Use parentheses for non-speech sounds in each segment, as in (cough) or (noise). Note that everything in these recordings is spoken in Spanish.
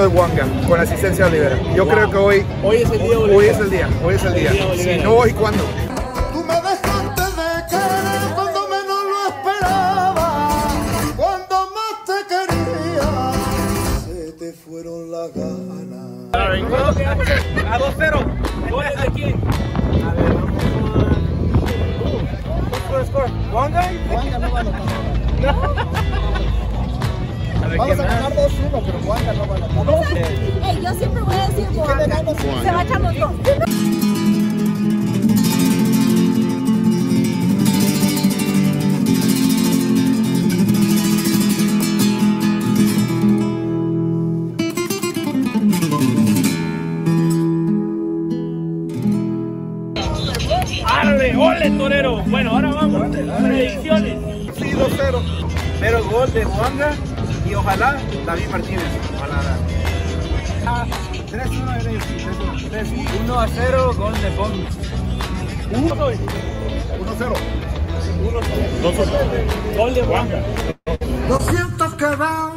de Huanga con asistencia de Yo creo que hoy, hoy es el día. Hoy, es el día. Hoy es el, día. si no hoy, ¿cuándo? Tú me dejaste de querer cuando menos lo esperaba, cuando más te quería, se te fueron las ganas. A 2-0. ¿Goles de quién? A ver, vamos a... Score, score. ¿Wanga? no va a notar. Vamos a ganar 2-1, pero Juan no va a ganar. No, hey, yo siempre voy a decir Juan. Se va a echar los dos. ¡Ole, torero! Bueno, ahora vamos. Predicciones. Sí, 2-0. Pero gol de Juanga David Martínez. 3-1 1 0, gol de Pong. 1 1 0. 1 Gol de Juan. 200 siento que va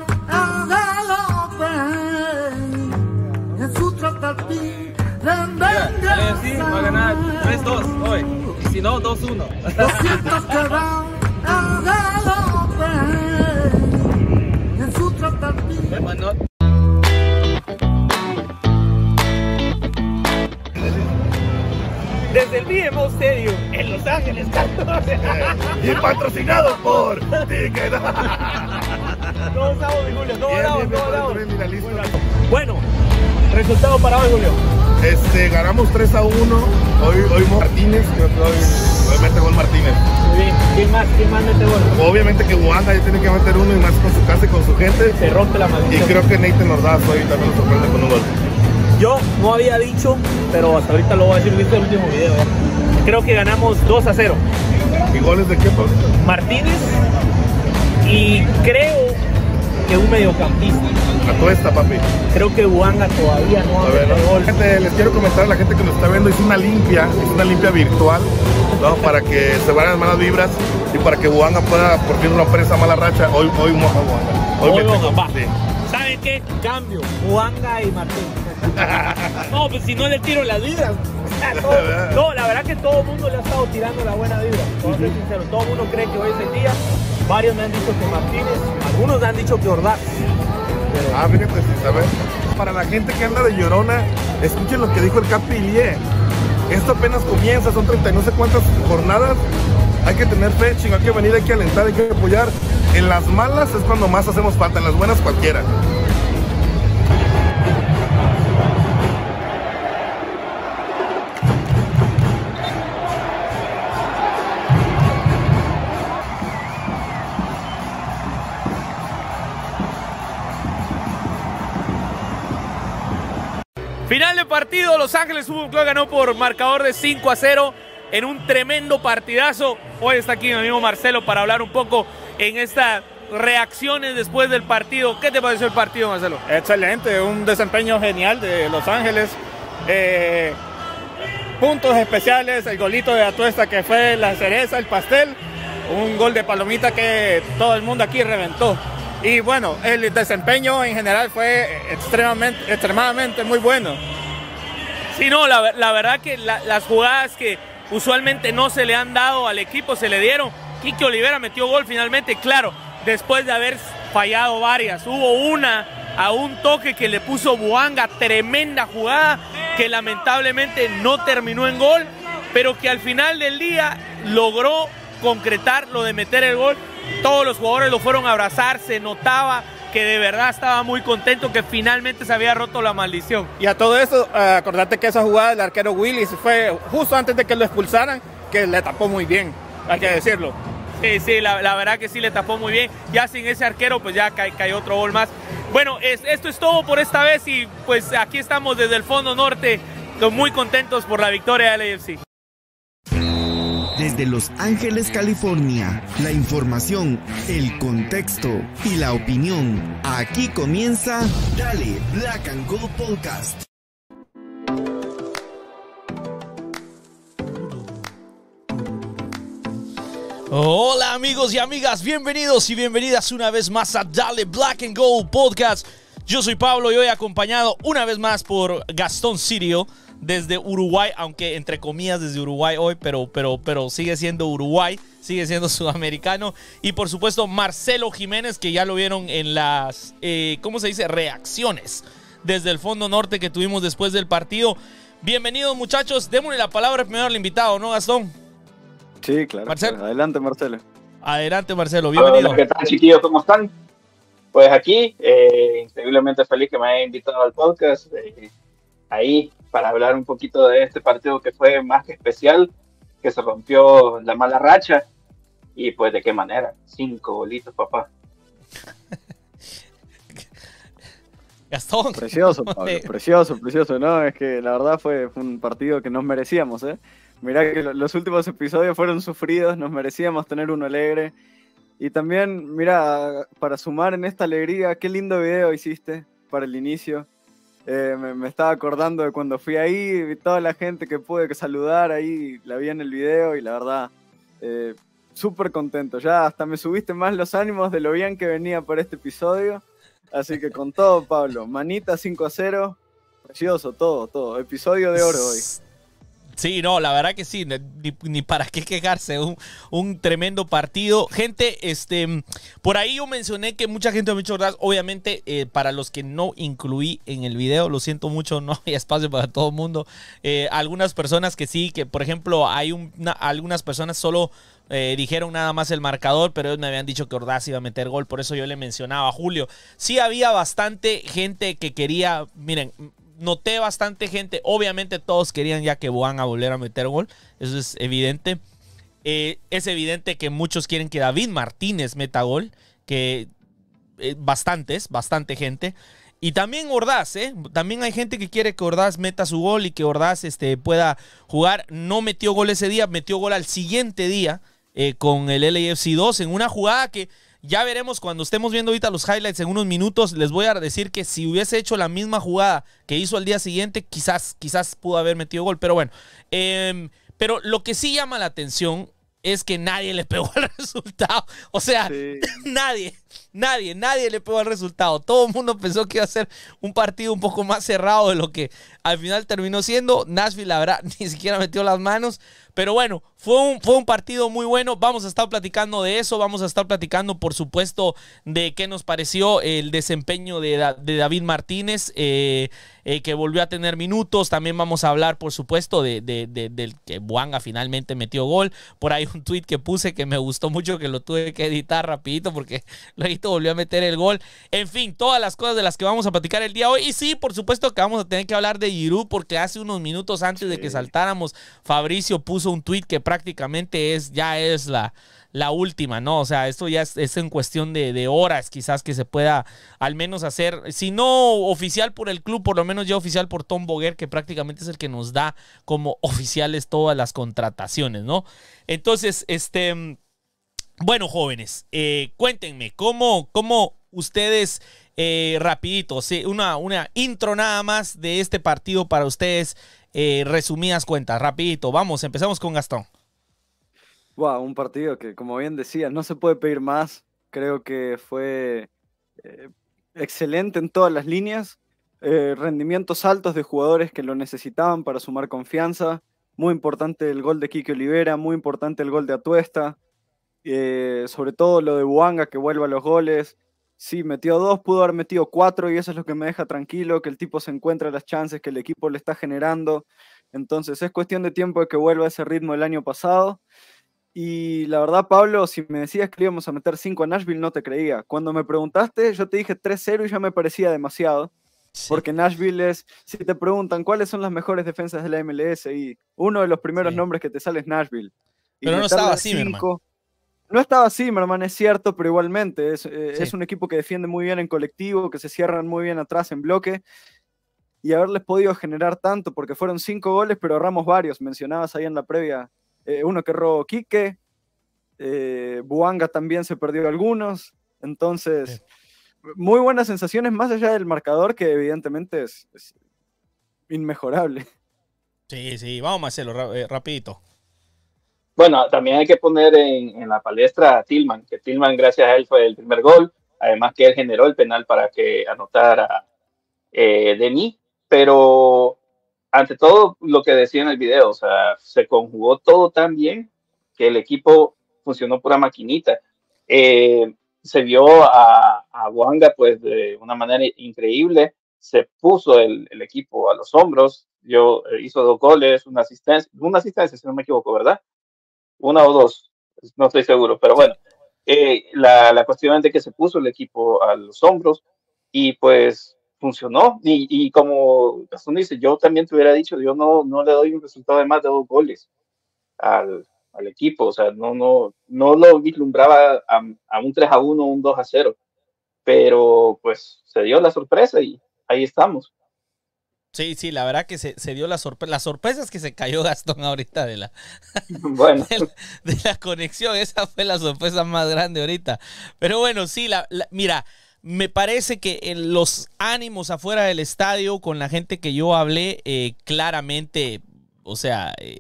el en su de 3-2 hoy. si no, 2-1. Lo siento que va el Desde el BMO Stadium en Los Ángeles, 14. (laughs) y patrocinado por Ticket. (laughs) no estamos, Julio? no no Bueno, resultado para hoy, Julio. Este, ganamos 3 a 1. Hoy, hoy Martínez, creo que hoy Obviamente gol Martínez. Muy bien. ¿Quién más? ¿Quién más mete gol? Obviamente que Wanda ya tiene que meter uno y más con su casa y con su gente. Se rompe la maldición. Y creo que Nathan Ordaz hoy también lo sorprende con un gol. Yo no había dicho, pero hasta ahorita lo voy a decir, viste el último video. Eh. Creo que ganamos 2 a 0. ¿Y goles de qué, Pablo? Martínez y creo que un mediocampista toda esta papi. Creo que Wanga todavía no ha les quiero comentar a la gente que nos está viendo, es una limpia, es una limpia virtual, (laughs) para que se vayan las malas vibras y para que buanga pueda por fin romper esa mala racha. Hoy, hoy moja Hoy, ¿Saben qué? Cambio, Wanga y Martín. (laughs) no, pues si no le tiro las vibras. (laughs) no, la verdad que todo el mundo le ha estado tirando la buena vibra. Todo, todo el mundo cree que hoy es el día. Varios me han dicho que Martínez, algunos me han dicho que Ordaz. Ah, pues, Para la gente que anda de llorona, escuchen lo que dijo el Capi Esto apenas comienza, son 30 y no sé cuántas jornadas. Hay que tener fe, chingo, hay que venir, hay que alentar, hay que apoyar. En las malas es cuando más hacemos falta, en las buenas cualquiera. partido, Los Ángeles un Club ganó por marcador de 5 a 0 en un tremendo partidazo. Hoy está aquí mi amigo Marcelo para hablar un poco en estas reacciones después del partido. ¿Qué te pareció el partido, Marcelo? Excelente, un desempeño genial de Los Ángeles. Eh, puntos especiales, el golito de Atuesta que fue la cereza, el pastel, un gol de palomita que todo el mundo aquí reventó. Y bueno, el desempeño en general fue extremadamente, extremadamente muy bueno. Sí, no, la, verdad que las jugadas que usualmente no se le han dado al equipo se le dieron. Kike Olivera metió gol finalmente, claro, después de haber fallado varias. Hubo una a un toque que le puso Buanga, tremenda jugada que lamentablemente no terminó en gol, pero que al final del día logró concretar lo de meter el gol. Todos los jugadores lo fueron a abrazar, se notaba que de verdad estaba muy contento que finalmente se había roto la maldición. Y a todo eso, eh, acordate que esa jugada del arquero Willis fue justo antes de que lo expulsaran, que le tapó muy bien, hay que decirlo. Sí, sí, la, verdad que sí le tapó muy bien. Ya sin ese arquero, pues ya cae, otro gol más. Bueno, es, esto es todo por esta vez y pues aquí estamos desde el Fondo Norte, muy contentos por la victoria del AFC de Los Ángeles, California. La información, el contexto y la opinión. Aquí comienza Dale Black and Gold Podcast. Hola amigos y amigas, bienvenidos y bienvenidas una vez más a Dale Black and Gold Podcast. Yo soy Pablo y hoy acompañado una vez más por Gastón Sirio desde Uruguay, aunque entre comillas desde Uruguay hoy, pero, pero, pero sigue siendo Uruguay, sigue siendo (laughs) sudamericano. Y por supuesto Marcelo Jiménez, que ya lo vieron en las, eh, ¿cómo se dice? Reacciones desde el Fondo Norte que tuvimos después del partido. Bienvenidos muchachos, démosle la palabra primero al invitado, ¿no, Gastón? Sí, claro. Adelante, Marcelo. Adelante, Marcelo. Bienvenido. Hola, ¿qué tal, chiquillos? ¿Cómo están? Pues aquí, eh, increíblemente feliz que me hayan invitado al podcast. Eh, ahí para hablar un poquito de este partido que fue más que especial, que se rompió la mala racha y pues de qué manera, cinco bolitos, papá. (laughs) Gastón. Precioso, (laughs) Pablo, precioso, precioso, ¿no? Es que la verdad fue, fue un partido que nos merecíamos, ¿eh? Mirá que los últimos episodios fueron sufridos, nos merecíamos tener uno alegre. Y también, mira, para sumar en esta alegría, qué lindo video hiciste para el inicio. Eh, me, estaba acordando de cuando fui ahí, vi toda la gente que pude saludar ahí, la vi en el video y la verdad, eh, súper contento. Ya hasta me subiste más los ánimos de lo bien que venía por este episodio. Así que con todo, Pablo, manita 5 a 0, precioso, todo, todo. Episodio de oro hoy. Sí, no, la verdad que sí, ni, para qué quejarse, un, tremendo partido. Gente, este, por ahí yo mencioné que mucha gente me ha Ordaz, obviamente eh, para los que no incluí en el video, lo siento mucho, (laughs) no hay espacio para todo el mundo. Eh, algunas personas que sí, que por ejemplo hay algunas personas solo eh, dijeron nada más el marcador, pero ellos me habían dicho que Ordaz iba a meter gol, por eso yo le mencionaba a Julio. Sí había bastante gente que quería, miren, noté bastante gente. Obviamente todos querían ya que van a volver a meter gol. Eso es evidente. Eh, es evidente que muchos quieren que David Martínez meta gol. Que eh, bastantes, bastante gente. Y también Ordaz, eh. También hay gente que quiere que Ordaz meta su gol y que Ordaz este, pueda jugar. No metió gol ese día, metió gol al siguiente día con el LFC 2 en una jugada que ya veremos cuando estemos viendo ahorita los highlights en unos minutos. Les voy a decir que si hubiese hecho la misma jugada que hizo al día siguiente, quizás, quizás pudo haber metido gol. Pero bueno, em, pero lo que sí llama la atención es que nadie le pegó el (laughs) resultado. O sea, (laughs) nadie. Nadie, nadie le pegó el resultado. Todo el mundo pensó que iba a ser un partido un poco más cerrado de lo que al final terminó siendo. Nashville, la verdad, (laughs) ni siquiera metió las manos. Pero bueno, fue un, fue un partido muy bueno. Vamos a estar platicando de eso. Vamos a estar platicando, por supuesto, de qué nos pareció el desempeño de, David Martínez, eh, eh, que volvió a tener minutos. También vamos a hablar, por supuesto, de, del que Buanga finalmente metió gol. Por ahí un tweet que puse que me gustó mucho, que lo tuve que editar rapidito porque y volvió a meter el gol. En fin, todas las cosas de las que vamos a platicar el día hoy. Y sí, por supuesto que vamos a tener que hablar de Giroud porque hace unos minutos antes de que saltáramos, Fabricio puso un tweet que prácticamente es ya es la, la última, ¿no? O sea, esto ya es, en cuestión de, de, horas quizás que se pueda al menos hacer, si no oficial por el club, por lo menos ya oficial por Tom Boguer, que prácticamente es el que nos da como oficiales todas las contrataciones, ¿no? Entonces, este... Bueno, jóvenes, eh, cuéntenme, ¿cómo, cómo ustedes, eh, rapidito, una, una intro nada más de este partido para ustedes, eh, resumidas cuentas, rapidito, vamos, empezamos con Gastón. Wow, un partido que, como bien decía, no se puede pedir más. Creo que fue excelente en todas las líneas. rendimientos altos de jugadores que lo necesitaban para sumar confianza. Muy importante el gol de Kike Olivera, muy importante el gol de Atuesta, eh, sobre todo lo de Buanga que vuelva a los goles. Sí, metió dos, pudo haber metido cuatro y eso es lo que me deja tranquilo, que el tipo se encuentra las chances que el equipo le está generando. Entonces es cuestión de tiempo de que vuelva a ese ritmo el año pasado. Y la verdad, Pablo, si me decías que íbamos a meter cinco a Nashville, no te creía. Cuando me preguntaste, yo te dije 3-0 y ya me parecía demasiado. Porque Nashville es, si te preguntan cuáles son las mejores defensas de la MLS, y uno de los primeros nombres que te sale es Nashville. Pero no estaba así, cinco, no estaba así, hermano, es cierto, pero igualmente eh, es, un equipo que defiende muy bien en colectivo, que se cierran muy bien atrás en bloque. Y haberles podido generar tanto, porque fueron cinco goles, pero ahorramos varios. Mencionabas ahí en la previa eh, uno que robó Quique, eh, Buanga también se perdió algunos. Entonces, muy buenas sensaciones, más allá del marcador, que evidentemente es, es inmejorable. Sí, sí, vamos a hacerlo rapidito. Bueno, también hay que poner en, la palestra a Tillman, que Tillman gracias a él fue el primer gol, además que él generó el penal para que anotara eh, Denis, pero ante todo lo que decía en el video, o sea, se conjugó todo tan bien que el equipo funcionó pura maquinita. Eh, se vio a, a Wanga pues de una manera increíble, se puso el, el equipo a los hombros, yo eh, hizo dos goles, una asistencia, una asistencia si no me equivoco, ¿verdad? una o dos, no estoy seguro, pero bueno, eh, la, la, cuestión de que se puso el equipo a los hombros y pues funcionó. Y, y como Gastón dice, yo también te hubiera dicho, yo no, no le doy un resultado de más de dos goles al, al equipo, o sea, no, no, no lo vislumbraba a, a un 3 a 1, un 2 a 0, pero pues se dio la sorpresa y ahí estamos. Sí, sí, la verdad que se, dio la sorpresa. La sorpresa es que se cayó Gastón ahorita de la, (laughs) (laughs) bueno. de la, conexión. Esa fue la sorpresa más grande ahorita. Pero bueno, sí, la, mira, me parece que en los ánimos afuera del estadio, con la gente que yo hablé, eh, claramente, o sea, eh,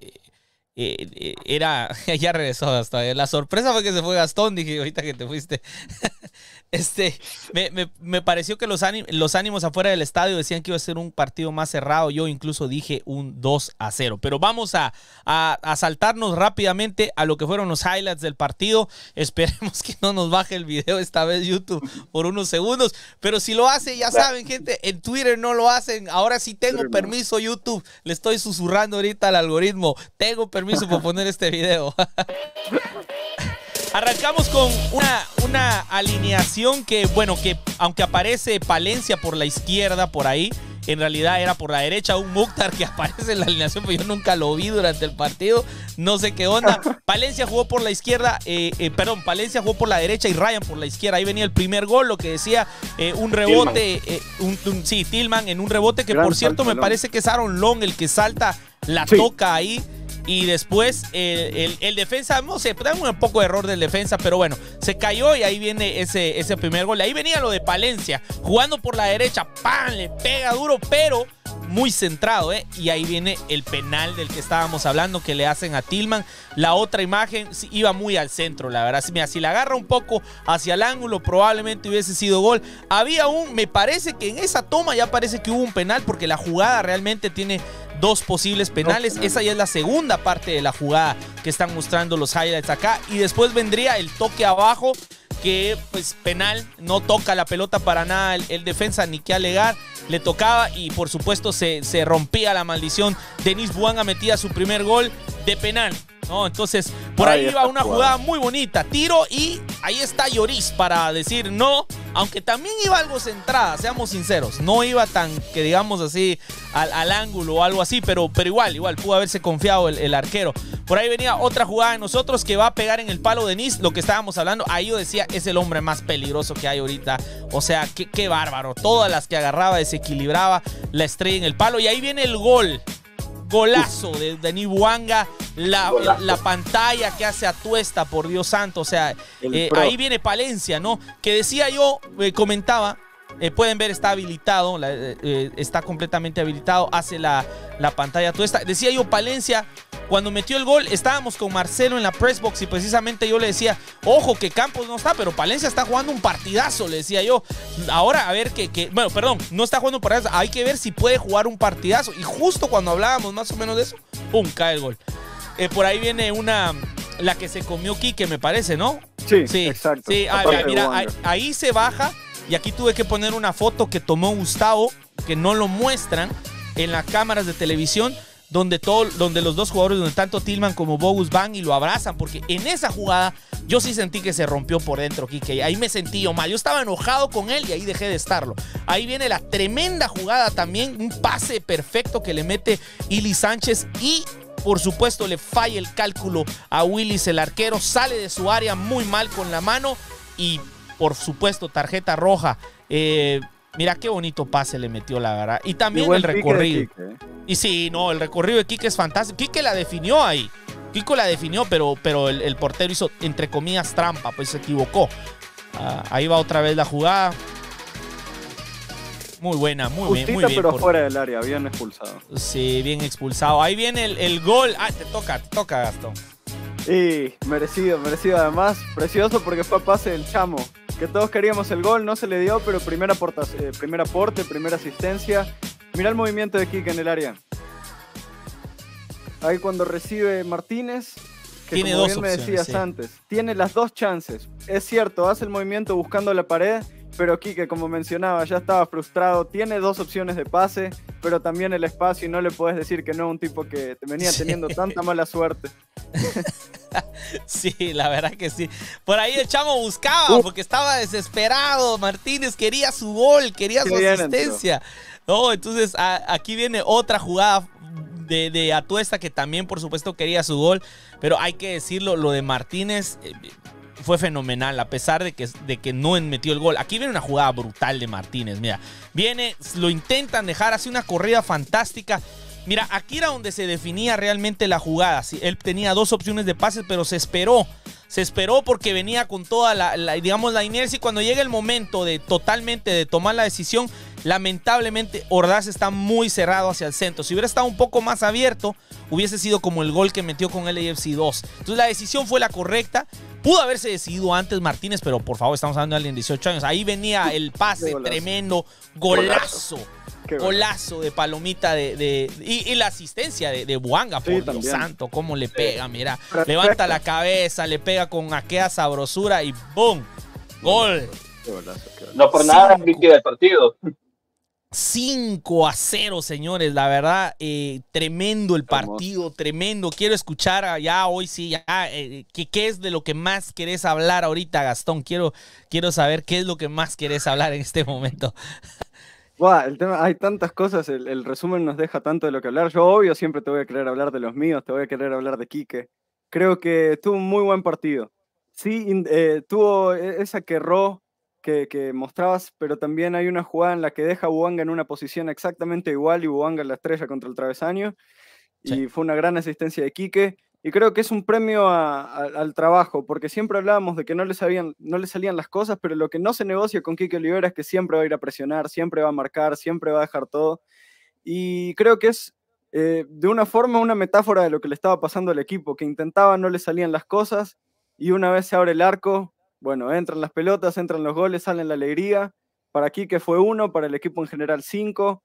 eh, eh, era, (laughs) ya regresó hasta la sorpresa fue que se fue Gastón, dije ahorita que te fuiste. (laughs) este, me, pareció que los, los, ánimos afuera del estadio decían que iba a ser un partido más cerrado, yo incluso dije un 2 a 0, pero vamos a, a, saltarnos rápidamente a lo que fueron los highlights del partido, (laughs) esperemos que no nos baje el video esta vez YouTube por unos segundos, pero si lo hace, ya saben gente, en Twitter no lo hacen, ahora sí tengo permiso YouTube, le estoy susurrando ahorita al algoritmo, tengo permiso permiso por poner este video. (laughs) Arrancamos con una, una alineación que, bueno, que aunque aparece Palencia por la izquierda, por ahí, en realidad era por la derecha un Mukhtar que (laughs) aparece en la alineación, pero yo nunca lo vi durante el partido, no sé qué onda. (laughs) Palencia jugó por la izquierda, eh, eh, perdón, Palencia jugó por la derecha y Ryan por la izquierda. Ahí venía el primer gol, lo que decía eh, un rebote, sí, Tillman en un rebote que por cierto me parece que es Aaron Long el que salta, la toca ahí. Y después el, defensa, no sé, un poco de error del defensa, pero bueno, se cayó y ahí viene ese, ese primer gol. Ahí venía lo de Palencia, jugando por la derecha, ¡pam! Le pega duro, pero muy centrado, ¿eh? Y ahí viene el penal del que estábamos hablando que le hacen a Tillman. La otra imagen iba muy al centro, la verdad. Mira, si la agarra un poco hacia el ángulo, probablemente hubiese sido gol. Había un, me parece que en esa toma ya parece que hubo un penal porque la jugada realmente tiene dos posibles penales. Esa ya es la segunda parte de la jugada que están mostrando los highlights acá. Y después vendría el toque abajo, que pues penal, no toca la pelota para nada el, defensa, ni que alegar. Le tocaba y por supuesto se, se rompía la maldición. Denis Buanga metía su primer gol de penal. ¿no? Entonces, por ahí, iba una jugada muy bonita. Tiro y ahí está Lloris para decir no. Aunque también iba algo centrada, seamos sinceros. No iba tan que digamos así al, ángulo o algo así, pero, pero igual, igual pudo haberse confiado el, arquero. Por ahí venía otra jugada de nosotros que va a pegar en el palo de Nis, lo que estábamos hablando. Ahí yo decía, es el hombre más peligroso que hay ahorita. O sea, qué, qué bárbaro. Todas las que agarraba desequilibraba la estrella en el palo. Y ahí viene el gol Golazo de Denis Buanga. La, pantalla que hace a Tuesta, por Dios santo. O sea, eh, ahí viene Palencia, ¿no? Que decía yo, eh, comentaba, eh, pueden ver, está habilitado, eh, eh, está completamente habilitado, hace la, pantalla toda esta. Decía yo, Palencia, cuando metió el gol, estábamos con Marcelo en la press box y precisamente yo le decía, ojo que Campos no está, pero Palencia está jugando un partidazo, le decía yo. Ahora, a ver qué. bueno, perdón, no está jugando un partidazo, hay que ver si puede jugar un partidazo. Y justo cuando hablábamos más o menos de eso, ¡pum! cae el gol. por ahí viene una, la que se comió Quique, me parece, ¿no? Sí, sí exacto. Sí, ah, mira, ahí se baja y aquí tuve que poner una foto que tomó Gustavo, que no lo muestran en las cámaras de televisión, donde, todo, donde los dos jugadores, donde tanto Tillman como Bogus van y lo abrazan, porque en esa jugada yo sí sentí que se rompió por dentro, Kike. Ahí me sentí mal. Yo estaba enojado con él y ahí dejé de estarlo. Ahí viene la tremenda jugada también, un pase perfecto que le mete Ili Sánchez y por supuesto le falla el cálculo a Willis el arquero, sale de su área muy mal con la mano y por supuesto, tarjeta roja. Eh, mira qué bonito pase le metió la verdad. Y también el recorrido. ¿eh? Y sí, no, el recorrido de Kike es fantástico. Kike la definió ahí. Kiko la definió, pero, pero el, portero hizo, entre comillas, trampa, pues se equivocó. Ah, ahí va otra vez la jugada. Muy buena, muy bien, pero fuera del área, bien expulsado. Sí, bien expulsado. Ahí viene el, gol. Ah, te toca, te toca, Gastón. Y merecido, merecido además. Precioso porque fue pase del chamo que todos queríamos el gol, no se le dio, pero primer, eh, aporte, primera asistencia. Mira el movimiento de Kike en el área. Ahí cuando recibe Martínez, que como bien me decías antes, tiene las dos chances. Es cierto, hace el movimiento buscando la pared pero Kike, como mencionaba, ya estaba frustrado. Tiene dos opciones de pase, pero también el espacio y no le puedes decir que no a un tipo que te venía teniendo tanta mala suerte. (laughs) sí, la verdad que sí. Por ahí el chamo buscaba porque estaba desesperado. Martínez quería su gol, quería su asistencia. No, oh, entonces aquí viene otra jugada de, de, Atuesta, que también por supuesto quería su gol, pero hay que decirlo, lo de Martínez, eh, fue fenomenal, a pesar de que, de que no metió el gol. Aquí viene una jugada brutal de Martínez, mira. Viene, lo intentan dejar, hace una corrida fantástica. Mira, aquí era donde se definía realmente la jugada. él tenía dos opciones de pases, pero se esperó. Se esperó porque venía con toda la, digamos, la inercia. Y cuando llega el momento de totalmente de tomar la decisión, lamentablemente Ordaz está muy cerrado hacia el centro. Si hubiera estado un poco más abierto, hubiese sido como el gol que metió con el AFC 2. Entonces la decisión fue la correcta. Pudo haberse decidido antes Martínez, pero por favor, estamos hablando de alguien de 18 años. Ahí venía el pase tremendo, golazo. Golazo. de palomita de, y, la asistencia de, Buanga, por santo, cómo le pega, mira. Levanta la cabeza, le pega con aquella sabrosura y ¡boom! ¡Gol! no por nada MVP del partido. 5 a 0, señores. La verdad, eh, tremendo el partido, tremendo. Quiero escuchar ya hoy sí, ya, eh, ¿qué, es de lo que más querés hablar ahorita, Gastón? Quiero, quiero saber qué es lo que más querés hablar en este momento. (laughs) hay tantas cosas, el, resumen nos deja tanto de lo que hablar. Yo, obvio, siempre te voy a querer hablar de los míos, te voy a querer hablar de Quique. Creo que tuvo un muy buen partido. Sí, eh, tuvo e, esa que erró que, mostrabas, pero también hay una jugada en la que deja a Buanga en una posición exactamente igual y Buanga la estrella contra el travesaño. Y fue una gran asistencia de Quique. Y creo que es un premio al trabajo, porque siempre hablábamos de que no le, no salían las cosas, pero lo que no se negocia con Quique Olivera es que siempre va a ir a presionar, siempre va a marcar, siempre va a dejar todo. Y creo que es eh, de una forma una metáfora de lo que le estaba pasando al equipo, que intentaba, no le salían las cosas, y una vez se abre el arco, bueno, entran las pelotas, entran los goles, salen la alegría. Para aquí que fue uno, para el equipo en general cinco.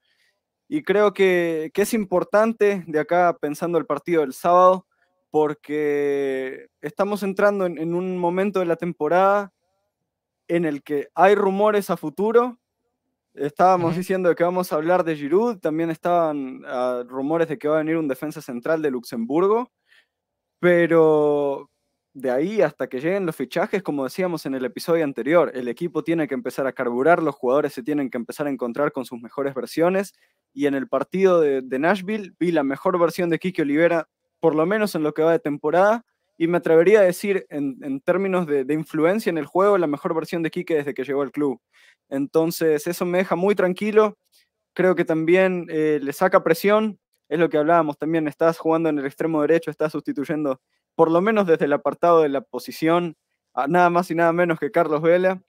Y creo que, es importante de acá pensando el partido del sábado, porque estamos entrando en, un momento de la temporada en el que hay rumores a futuro, Estábamos diciendo que vamos a hablar de Giroud, también estaban ah, rumores de que va a venir un defensa central de Luxemburgo, pero de ahí hasta que lleguen los fichajes, como decíamos en el episodio anterior, el equipo tiene que empezar a carburar, los jugadores se tienen que empezar a encontrar con sus mejores versiones. Y en el partido de, Nashville vi la mejor versión de Kike Olivera, por lo menos en lo que va de temporada. Y me atrevería a decir, en, términos de, influencia en el juego, la mejor versión de Kike desde que llegó al club. Entonces, eso me deja muy tranquilo. Creo que también eh, le saca presión. Es lo que hablábamos también. Estás jugando en el extremo derecho, estás sustituyendo por lo menos desde el apartado de la posición, nada más y nada menos que Carlos Vela.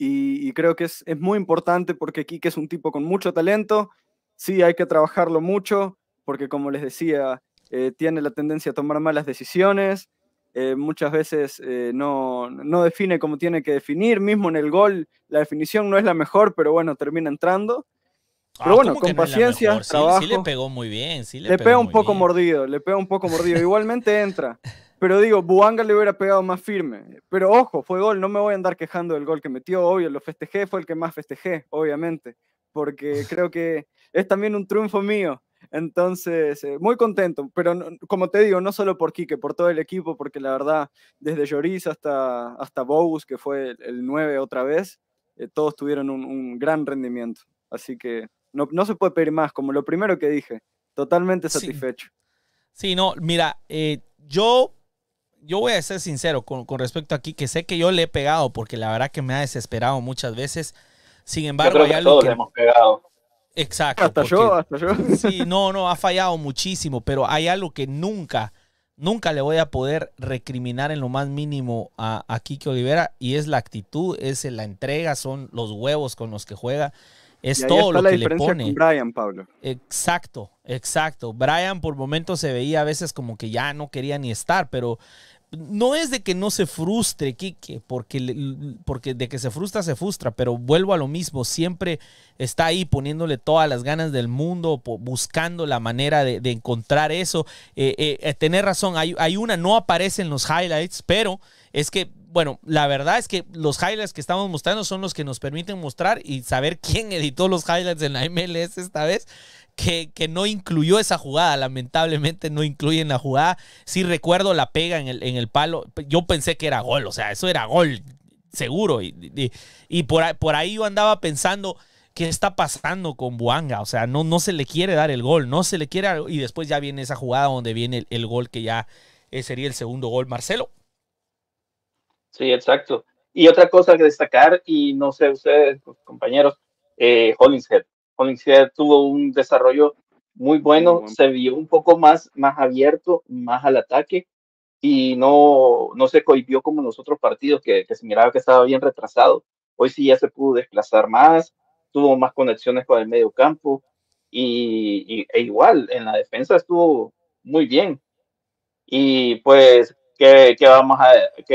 Y, creo que es, muy importante porque Quique es un tipo con mucho talento. Sí, hay que trabajarlo mucho porque, como les decía, eh, tiene la tendencia a tomar malas decisiones. Eh, muchas veces eh, no, no, define como tiene que definir, mismo en el gol la definición no es la mejor, pero bueno, termina entrando. Ah, pero bueno, con paciencia, Sí, le pegó muy bien, sí le, pega un poco mordido, le pega un poco mordido. Igualmente entra. Pero digo, Buanga le hubiera pegado más firme. Pero ojo, fue gol, no me voy a andar quejando del gol que metió, obvio, lo festejé, fue el que más festejé, obviamente, porque (laughs) creo que es también un triunfo mío. Entonces, eh, muy contento, pero como te digo, no solo por Quique, por todo el equipo, porque la verdad, desde Lloris hasta, hasta que fue el, 9 otra vez, eh, todos tuvieron un, un gran rendimiento. Así que no, se puede pedir más, como lo primero que dije. Totalmente satisfecho. Sí, no, mira, eh, yo, yo voy a ser sincero con, con, respecto aquí, que sé que yo le he pegado, porque la verdad que me ha desesperado muchas veces. Sin embargo, ya lo hemos pegado. Exacto. Hasta yo, hasta yo. (laughs) Sí, no, no, ha fallado muchísimo, pero hay algo que nunca, nunca le voy a poder recriminar en lo más mínimo a, a Kike Olivera y es la actitud, es la entrega, son los huevos con los que juega. Es todo lo que le pone. Brian, Pablo. Exacto, exacto. Brian por momentos se veía a veces como que ya no quería ni estar, pero no es de que no se frustre, Quique, porque, porque de que se frustra, se frustra, pero vuelvo a lo mismo, siempre está ahí poniéndole todas las ganas del mundo, buscando la manera de, encontrar eso. Eh, eh, eh, tener razón, hay, hay, una, no aparece en los highlights, pero es que bueno, la verdad es que los highlights que estamos mostrando son los que nos permiten mostrar y saber (laughs) quién editó los highlights en la MLS esta vez. Que, que, no incluyó esa jugada. Lamentablemente no incluyen la jugada. Si recuerdo la pega en el, palo. Yo pensé que era gol, o sea, eso era gol, seguro. Y, y, por, por, ahí yo andaba pensando. ¿Qué está pasando con Buanga? O sea, no, no se le quiere dar el gol, no se le quiere. Y después ya viene esa jugada donde viene el, el gol que ya eh, sería el segundo gol. Marcelo, Sí, exacto. Y otra cosa que destacar, y no sé ustedes, compañeros, eh, Hollingshead. Hollingshead tuvo un desarrollo muy bueno, se vio un poco más, más abierto, más al ataque, y no, no se cohibió como en los otros partidos, que, que se miraba que estaba bien retrasado. Hoy sí ya se pudo desplazar más, tuvo más conexiones con el medio campo, y, e igual en la defensa estuvo muy bien. Y pues ¿qué, vamos, a,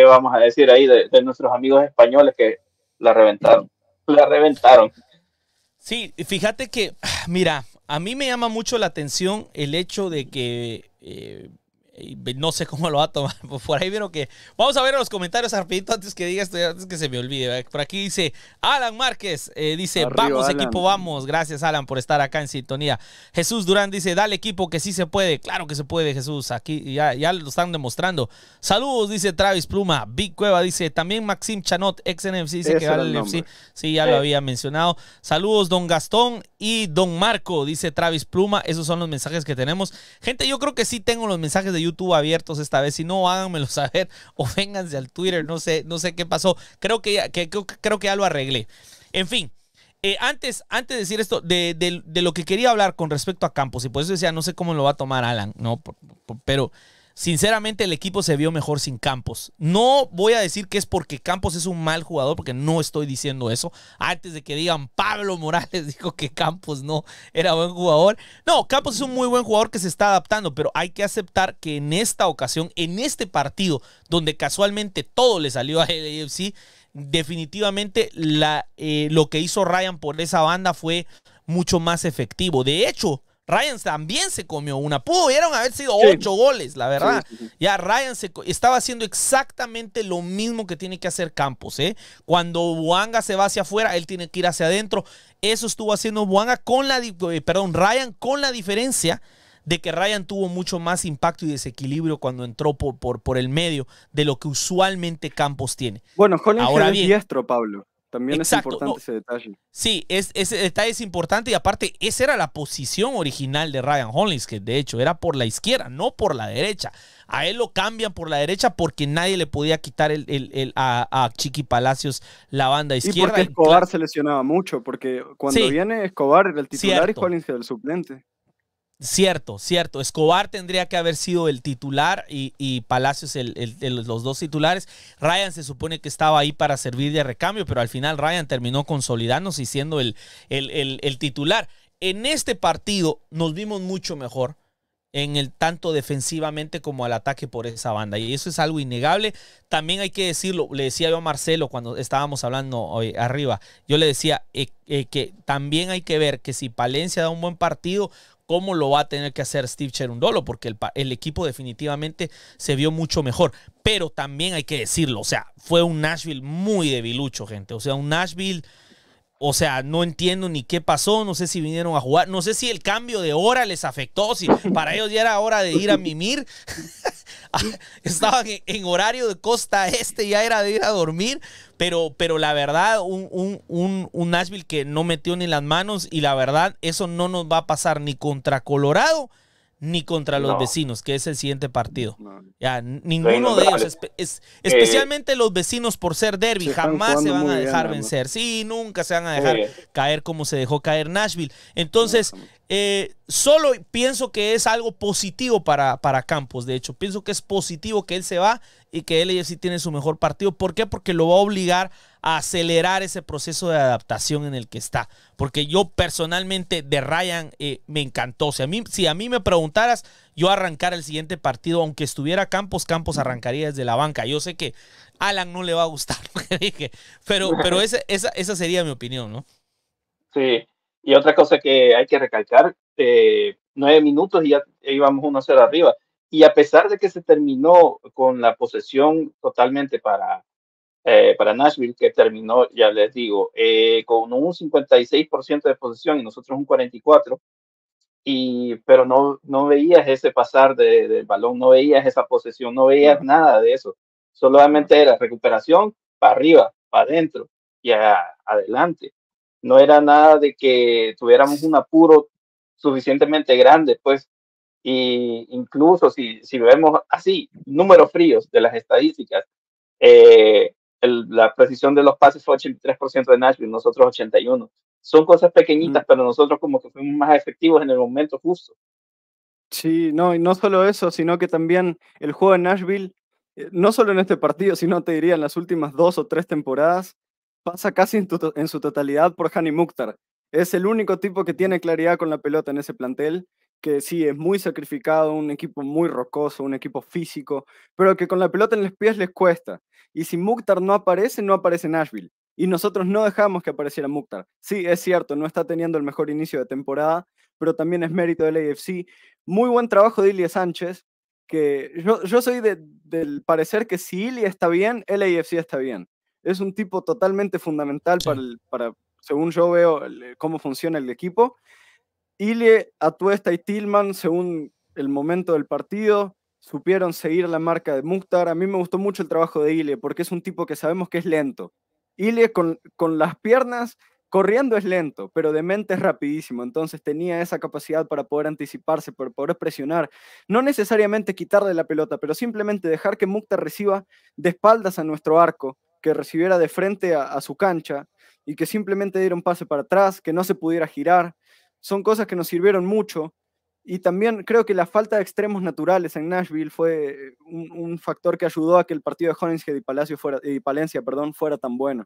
vamos a decir ahí de, nuestros amigos españoles que la reventaron? La reventaron. Sí, fíjate que, ah, mira, a mí me llama mucho la atención el hecho de que eh, no sé cómo lo va a tomar. (laughs) Por ahí vieron que. Vamos a ver en los comentarios rapidito antes que diga esto, antes que se me olvide. Por aquí dice Alan Márquez, eh, dice, vamos equipo, vamos. Gracias Alan por estar acá en sintonía. Jesús Durán dice, dale equipo que sí se puede. Claro que se puede, Jesús. Aquí ya, lo están demostrando. Saludos, dice Travis Pluma. Big Cueva dice, también Maxim Chanot, ex NFC, dice que vale Sí, ya lo eh. había mencionado. Saludos, don Gastón y don Marco, dice Travis Pluma. Esos son los mensajes que tenemos. Gente, yo creo que sí tengo los mensajes de YouTube abiertos esta vez. Si no, háganmelo (laughs) saber o vénganse al Twitter. No sé, no sé qué pasó. Creo que ya, creo que ya lo arreglé. En fin. Eh, antes, antes de decir esto, de, de, de, lo que quería hablar con respecto a Campos, y por eso decía, no sé cómo lo va a tomar Alan, ¿no? Pero Sinceramente, el equipo se vio mejor sin Campos. No voy a decir que es porque Campos es un mal jugador, porque no estoy diciendo eso. Antes de que digan Pablo Morales (laughs) dijo que Campos no era buen jugador. No, Campos es un muy buen jugador que se está adaptando, pero hay que aceptar que en esta ocasión, en este partido, donde casualmente todo le salió a LFC, definitivamente eh, lo que hizo Ryan por esa banda fue mucho más efectivo. De hecho, Ryan también se comió una. Pudieron haber sido ocho goles, la verdad. ya Ryan estaba haciendo exactamente lo mismo que tiene que hacer Campos. ¿eh? Cuando Buanga se va hacia afuera, él tiene que ir hacia adentro. Eso estuvo haciendo Buanga con la, eh, Ryan con la diferencia de que Ryan tuvo mucho más impacto y desequilibrio cuando entró por, el medio de lo que usualmente Campos tiene. Bueno, con Ahora bien, Pablo. También es importante ese detalle. Sí, es, ese detalle es importante y aparte, esa era la posición original de Ryan Hollins, que de hecho era por la izquierda, no por la derecha. A él lo cambian por la derecha porque nadie le podía quitar el, el, a, Chiqui Palacios la banda izquierda. Y porque Escobar se lesionaba mucho, porque cuando viene Escobar era el titular y Hollins era el suplente. Cierto, cierto. Escobar tendría que haber sido el titular y, Palacios el, los dos titulares. Ryan se supone que estaba ahí para servir de recambio, pero al final Ryan terminó consolidándose y siendo el, titular. En este partido nos vimos mucho mejor en el tanto defensivamente como al ataque por esa banda. Y eso es algo innegable. También hay que decirlo, le decía yo a Marcelo cuando estábamos hablando hoy eh, arriba, yo le decía eh, eh, que también hay que ver que si Palencia da un buen partido, ¿Cómo lo va a tener que hacer Steve Cherundolo, porque el, el, equipo definitivamente se vio mucho mejor. Pero también hay que decirlo, o sea, fue un Nashville muy debilucho, gente. O sea, un Nashville, o sea, no entiendo ni qué pasó, no sé si vinieron a jugar, no sé si el cambio de hora les afectó, si para ellos ya era hora de ir a mimir. (laughs) (laughs) Estaba en, horario de costa este, ya era de ir a dormir, pero, pero la verdad, un, un, un, Nashville que no metió ni las manos y la verdad, eso no nos va a pasar ni contra Colorado ni contra los vecinos, que es el siguiente partido. Ya, ninguno de ellos, especialmente eh, los vecinos por ser derby, jamás se van a dejar vencer. Sí, nunca se van a dejar eh. caer como se dejó caer Nashville. Entonces, eh, solo pienso que es algo positivo para, para Campos, de hecho. Pienso que es positivo que él se va y que él sí tiene su mejor partido. ¿Por qué? Porque lo va a obligar a acelerar ese proceso de adaptación en el que está. Porque yo personalmente de Ryan eh, me encantó. Si a, mí, si a mí me preguntaras, yo arrancara el siguiente partido, aunque estuviera Campos, Campos arrancaría desde la banca. Yo sé que Alan no le va a gustar lo (laughs) dije, pero, pero esa sería mi opinión, ¿no? Sí, y otra cosa que hay que recalcar, eh, nueve minutos y ya íbamos uno 0 arriba. Y a pesar de que se terminó con la posesión totalmente para, eh, para Nashville, que terminó, ya les digo, eh, con un 56% de posesión y nosotros un 44%, y, pero no, no veías ese pasar de, del balón, no veías esa posesión, no veías nada de eso. Solamente era recuperación para arriba, para adentro y a, adelante no era nada de que tuviéramos un apuro suficientemente grande, pues, y incluso si, si vemos así, números fríos de las estadísticas, eh, la precisión de los pases fue 83% de Nashville, nosotros 81%. Son cosas pequeñitas, mm. pero nosotros como que fuimos más efectivos en el momento justo. Sí, no, y no solo eso, sino que también el juego de Nashville, eh, no solo en este partido, sino te diría en las últimas dos o tres temporadas, pasa casi en, su totalidad por Hani Mukhtar. Es el único tipo que tiene claridad con la pelota en ese plantel, que sí es muy sacrificado, un equipo muy rocoso, un equipo físico, pero que con la pelota en los pies les cuesta. Y si Mukhtar no aparece, no aparece Nashville. Y nosotros no dejamos que apareciera Mukhtar. Sí, es cierto, no está teniendo el mejor inicio de temporada, pero también es mérito del AFC. Muy buen trabajo de Ilia Sánchez, que yo, soy del parecer que si Ilia está bien, el AFC está bien es un tipo totalmente fundamental para, según yo veo, eh, cómo funciona el equipo. Ile, Atuesta y Tillman, según el momento del partido, supieron seguir la marca de Mukhtar. A mí me gustó mucho el trabajo de Ile, porque es un tipo que sabemos que es lento. Ile con, con las piernas corriendo es lento, pero de mente es rapidísimo, entonces tenía esa capacidad para poder anticiparse, para poder presionar, no necesariamente quitarle la pelota, pero simplemente dejar que Mukhtar reciba de espaldas a nuestro arco que recibiera de frente a, su cancha y que simplemente diera un pase para atrás, que no se pudiera girar. Son cosas que nos sirvieron mucho. Y también creo que la falta de extremos naturales en Nashville fue eh, un, factor que ayudó a que el partido de Hollingshead y, Palacio Palencia perdón, fuera tan bueno.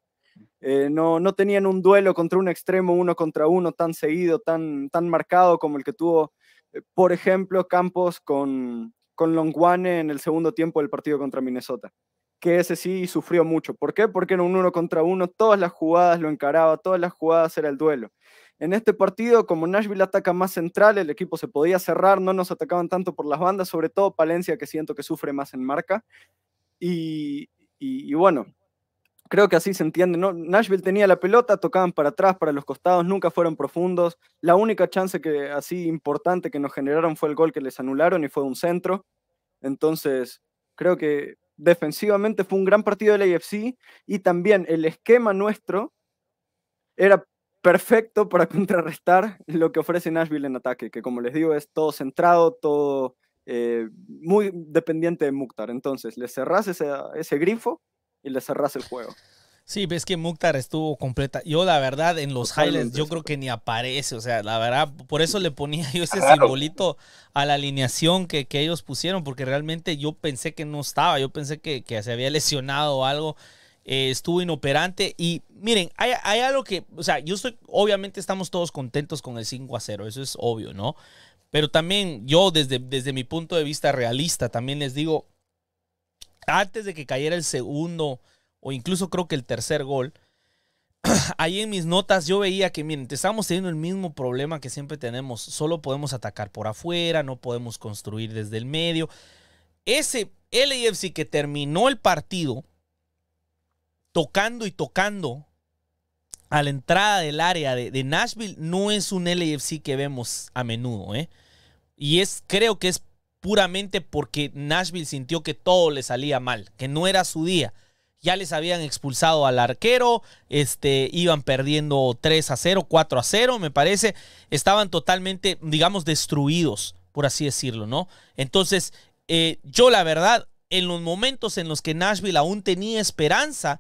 Eh, no, no tenían un duelo contra un extremo, uno contra uno, tan seguido, tan, tan marcado como el que tuvo, eh, por ejemplo, Campos con, con en el segundo tiempo del partido contra Minnesota que ese sí sufrió mucho. ¿Por qué? Porque era un uno contra uno todas las jugadas lo encaraba, todas las jugadas era el duelo. En este partido, como Nashville ataca más central, el equipo se podía cerrar, no nos atacaban tanto por las bandas, sobre todo Palencia, que siento que sufre más en marca. Y, bueno, creo que así se entiende. ¿no? Nashville tenía la pelota, tocaban para atrás, para los costados, nunca fueron profundos. La única chance que así importante que nos generaron fue el gol que les anularon y fue un centro. Entonces, creo que defensivamente fue un gran partido del AFC y también el esquema nuestro era perfecto para (laughs) contrarrestar lo que ofrece Nashville en ataque, que como les digo es todo centrado, todo eh, muy dependiente de Mukhtar. Entonces, le cerrás ese, ese grifo y le cerrás el juego. Sí, ves que Mukhtar estuvo completa. Yo, la verdad, en los highlights, yo creo que ni aparece. O sea, la verdad, por eso le ponía yo ese simbolito a la alineación que, ellos pusieron, porque realmente yo pensé que no estaba. Yo pensé que, se había lesionado o algo. Eh, estuvo inoperante. Y miren, hay, algo que. O sea, yo estoy. Obviamente, estamos todos contentos con el 5 a 0. Eso es obvio, ¿no? Pero también yo, desde, desde mi punto de vista realista, también les digo. Antes de que cayera el segundo o incluso creo que el tercer gol, (clears throat) ahí en mis notas yo veía que, miren, estamos teniendo el mismo problema que siempre tenemos. Solo podemos atacar por afuera, no podemos construir desde el medio. Ese LAFC que terminó el partido tocando y tocando a la entrada del área de, Nashville no es un LAFC que vemos a menudo. ¿eh? Y es, creo que es puramente porque Nashville sintió que todo le salía mal, que no era su día ya les habían expulsado al arquero, este, iban perdiendo 3 a 0, 4 a 0, me parece, estaban totalmente, digamos, destruidos, por así decirlo, ¿no? Entonces, eh, yo la verdad, en los momentos en los que Nashville aún tenía esperanza,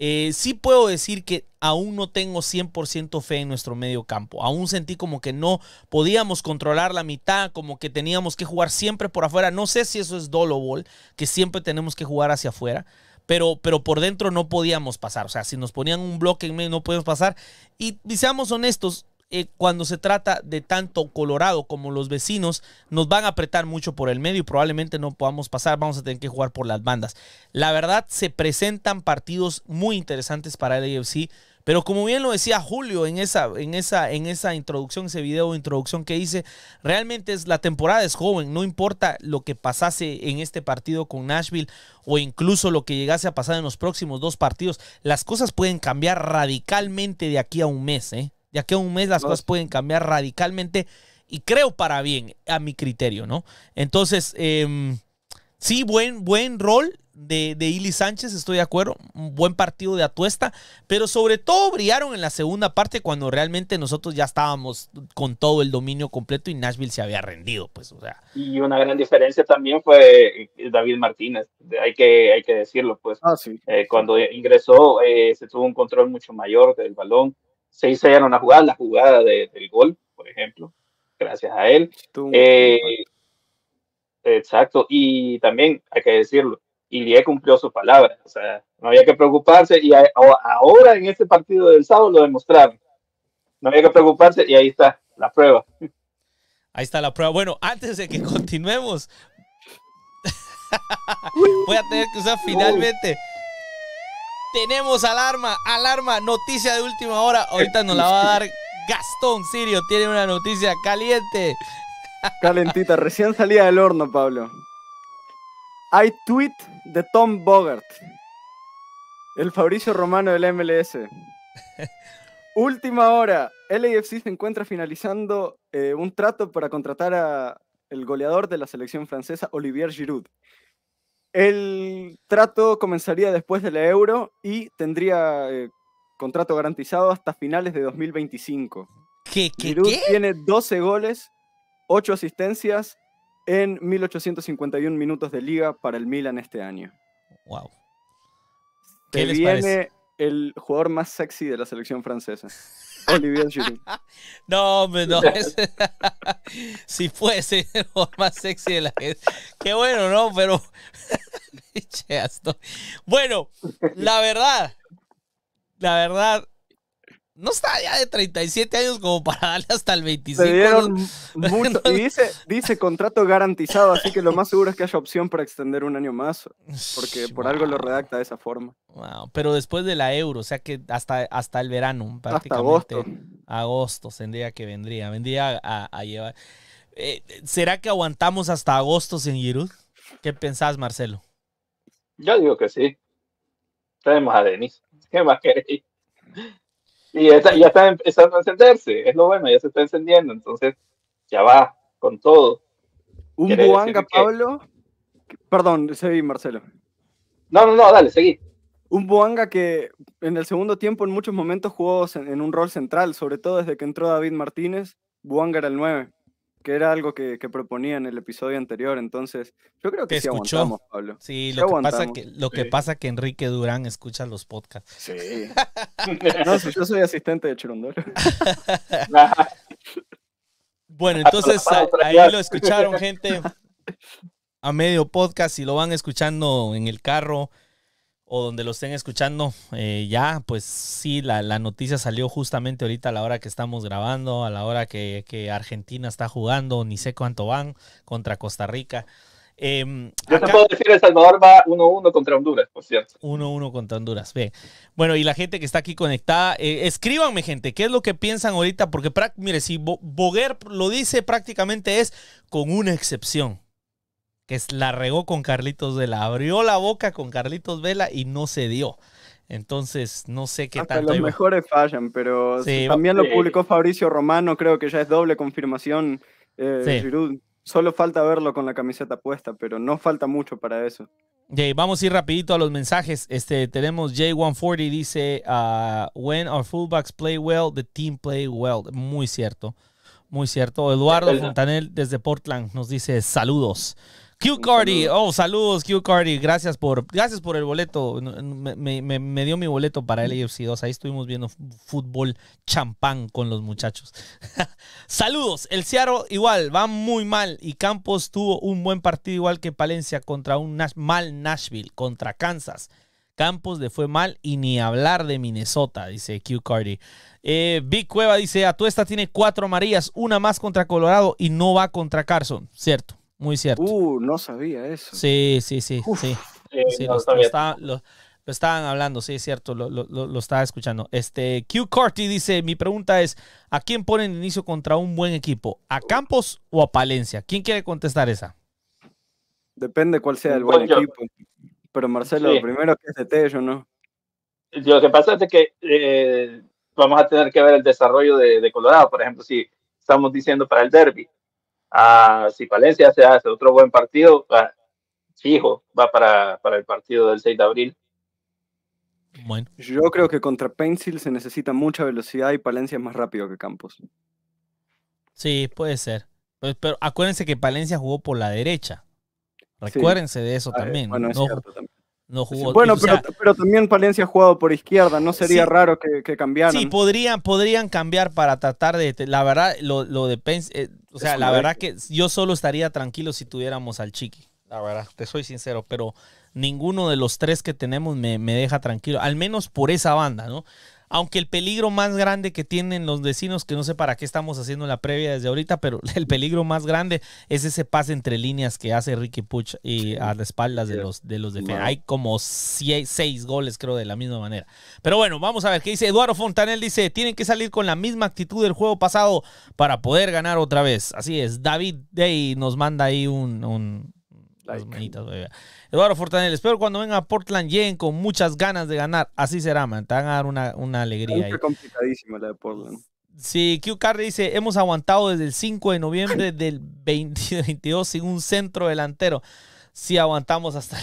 eh, sí puedo decir que aún no tengo 100% fe en nuestro medio campo. Aún sentí como que no podíamos controlar la mitad, como que teníamos que jugar siempre por afuera. No sé si eso es dolo ball, que siempre tenemos que jugar hacia afuera pero, por dentro no podíamos pasar. O sea, si nos ponían un bloque en medio no podíamos pasar. Y, seamos honestos, eh, cuando se trata de tanto Colorado como los vecinos, nos van a apretar mucho por el medio y probablemente no podamos pasar, vamos a tener que jugar por las bandas. La verdad, se presentan partidos muy interesantes para el AFC pero como bien lo decía Julio en esa, en esa, en esa introducción, ese video de introducción que hice, realmente es, la temporada es joven, no importa lo que pasase en este partido con Nashville o incluso lo que llegase a pasar en los próximos dos partidos, las cosas pueden cambiar radicalmente de aquí a un mes, ¿eh? De aquí a un mes las cosas pueden cambiar radicalmente y creo para bien, a mi criterio, ¿no? Entonces, em, sí, buen, buen rol de, de Ili Sánchez, estoy de acuerdo. Un buen partido de Atuesta, pero sobre todo brillaron en la segunda parte cuando realmente nosotros ya estábamos con todo el dominio completo y Nashville se había rendido, pues, o Y una gran diferencia también fue eh, David Martínez, hay que, hay que decirlo, pues. Ah, eh, cuando ingresó, eh, se tuvo un control mucho mayor del balón. Se ya una jugada la jugada del gol, por ejemplo, gracias a él. exacto, y también hay que decirlo, y le cumplió su palabra, o sea, no había que preocuparse y ahora en este partido del sábado lo demostraron. No había que preocuparse y ahí está la prueba. Ahí está la prueba. Bueno, antes de que (laughs) continuemos, (laughs) voy a tener que usar finalmente. Tenemos alarma, alarma, noticia de última hora. Ahorita nos la va a dar Gastón Sirio. Tiene una noticia caliente. Calentita, recién salía del horno, Pablo. Hay tweet de Tom Bogart. El Fabricio Romano del MLS. (laughs) Última hora. LAFC se encuentra finalizando eh, un trato para contratar a el goleador de la selección francesa, Olivier Giroud. El trato comenzaría después del Euro y tendría eh, contrato garantizado hasta finales de 2025. Giroud tiene 12 goles, 8 asistencias en 1851 minutos de liga para el Milan este año. Wow. ¿Qué les viene el jugador más sexy de la selección francesa. Olivier Giroud. (laughs) No, hombre, no. si (laughs) fuese (laughs) el jugador más sexy de la gente. Qué bueno, ¿no? Pero. bueno, la verdad. La verdad, no está ya de 37 años como para darle hasta el 25. Se dieron mucho, (laughs) y dice, dice contrato garantizado, así que lo más seguro es que haya opción para extender un año más, porque por algo lo redacta de esa forma. Wow, pero después de la euro, o sea que hasta, hasta el verano, prácticamente. Hasta agosto. Agosto tendría que vendría, vendría a, llevar. Eh, ¿Será que aguantamos hasta agosto sin Giroud? ¿Qué pensás, Marcelo? Yo digo que sí. Tenemos a Denis. ¿Qué más queréis? Y ya está empezando a encenderse, es lo bueno, ya se está encendiendo, entonces ya va con todo. Un buanga, Pablo. Perdón, seguí, Marcelo. No, no, no, dale, seguí. Un Buanga que en el segundo tiempo en muchos momentos jugó en un rol central, sobre todo desde que entró David Martínez, Buanga era el 9 que era algo que, proponía en el episodio anterior. Entonces, yo creo que sí escuchó. Pablo. Sí, lo, que pasa que, que Enrique Durán escucha los podcasts. Sí. (laughs) no, yo soy asistente de Chirondolo. (laughs) bueno, entonces ahí lo escucharon, gente. A medio podcast, y lo van escuchando en el carro, o donde lo estén escuchando, eh, ya, pues sí, la, noticia salió justamente ahorita a la hora que estamos grabando, a la hora que, Argentina está jugando, ni sé cuánto van contra Costa Rica. Em, Yo te puedo decir, El Salvador va 1-1 contra Honduras, por cierto. 1-1 contra Honduras, bien. Bueno, y la gente que está aquí conectada, eh, escríbanme, gente, ¿qué es lo que piensan ahorita? Porque, mire, si Boguer lo dice prácticamente es con una excepción que la regó con Carlitos Vela, abrió la boca con Carlitos Vela y no se dio. Entonces, no sé qué Hasta tanto. Los mejores fallan, pero también lo publicó Fabricio Romano, creo que ya es doble confirmación. Eh, solo falta verlo con la camiseta puesta, pero no falta mucho para eso. vamos a ir rapidito a los mensajes. Este, tenemos J140 dice, uh, when our fullbacks play well, the team play well. Muy cierto, muy cierto. Eduardo Fontanel desde Portland nos dice, saludos. Q Cardi, oh, saludos Q Cardi, gracias por, gracias por el boleto. Me, dio mi boleto para el mm. AFC 2. Ahí estuvimos viendo fútbol champán con los muchachos. (laughs) saludos, el Ciaro igual, va muy mal y Campos tuvo un buen partido igual que Palencia contra un mal Nashville, contra Kansas. Campos le fue mal y ni hablar de Minnesota, dice Q Cardi. Eh, Big Cueva dice, esta tiene cuatro amarillas, una más contra Colorado y no va contra Carson. Cierto, muy cierto. Uh, no sabía eso. Sí, sí, sí, sí. sí lo, estaban hablando, sí, es cierto, lo, estaba escuchando. Este, Q Carty dice, mi pregunta es, ¿a quién ponen inicio contra un buen equipo? ¿A Campos o a Palencia? ¿Quién quiere contestar esa? Depende cuál sea el pues buen equipo. Pero Marcelo, lo primero que se yo no. Lo que pasa es que eh, vamos a tener que ver el desarrollo de Colorado, por ejemplo, si estamos diciendo para el derby Ah, si Palencia se hace otro buen partido, hijo ah, fijo, va para, para el partido del 6 de abril. Bueno. Yo creo que contra Pencil se necesita mucha velocidad y Palencia es más rápido que Campos. Sí, puede ser. Pero, acuérdense que Palencia jugó por la derecha. Recuérdense de eso ah, también. Bueno, es cierto, también. No jugó. Bueno, pero, también Palencia ha jugado por izquierda, no sería raro que, que cambiaran. Sí, podrían, podrían cambiar para tratar de. La verdad, lo, lo de Pence, eh, o sea, la verdad que yo solo estaría tranquilo si tuviéramos al Chiqui. La verdad, te soy sincero, pero ninguno de los tres que tenemos me, me deja tranquilo, al menos por esa banda, ¿no? aunque el peligro más grande que tienen los vecinos, que no sé para qué estamos haciendo la previa desde ahorita, pero (laughs) el peligro más grande es ese pase entre líneas que hace Ricky Puch y a la espaldas de los, de los defensores. Hay como seis, goles, creo, de la misma manera. Pero bueno, vamos a ver qué dice Eduardo Fontanel. Dice, tienen que salir con la misma actitud del juego pasado para poder ganar otra vez. Así es, David Day nos manda ahí un Eduardo Fortanel, espero cuando venga a Portland lleguen con muchas ganas de ganar. Así será, man. Te van a dar una, una alegría. Es complicadísima la de Portland. Sí, Q Carri dice, hemos aguantado desde el 5 de noviembre (laughs) del 2022 sin un centro delantero. si aguantamos hasta...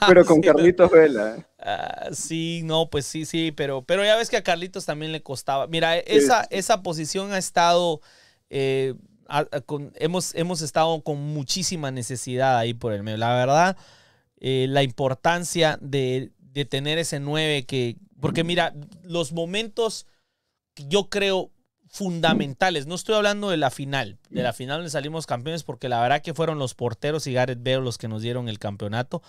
(laughs) pero con Carlitos Vela. Eh. Ah, sí, no, pues sí, sí, pero, pero ya ves que a Carlitos también le costaba. Mira, esa, esa posición ha estado... Eh, hemos, hemos estado con muchísima necesidad ahí por el medio. La verdad, eh, la importancia de, tener ese 9 que... Porque mira, los momentos que yo creo fundamentales, no estoy hablando de la final, de la final donde salimos campeones, porque la verdad que fueron los porteros y Gareth Bale los que nos dieron el campeonato,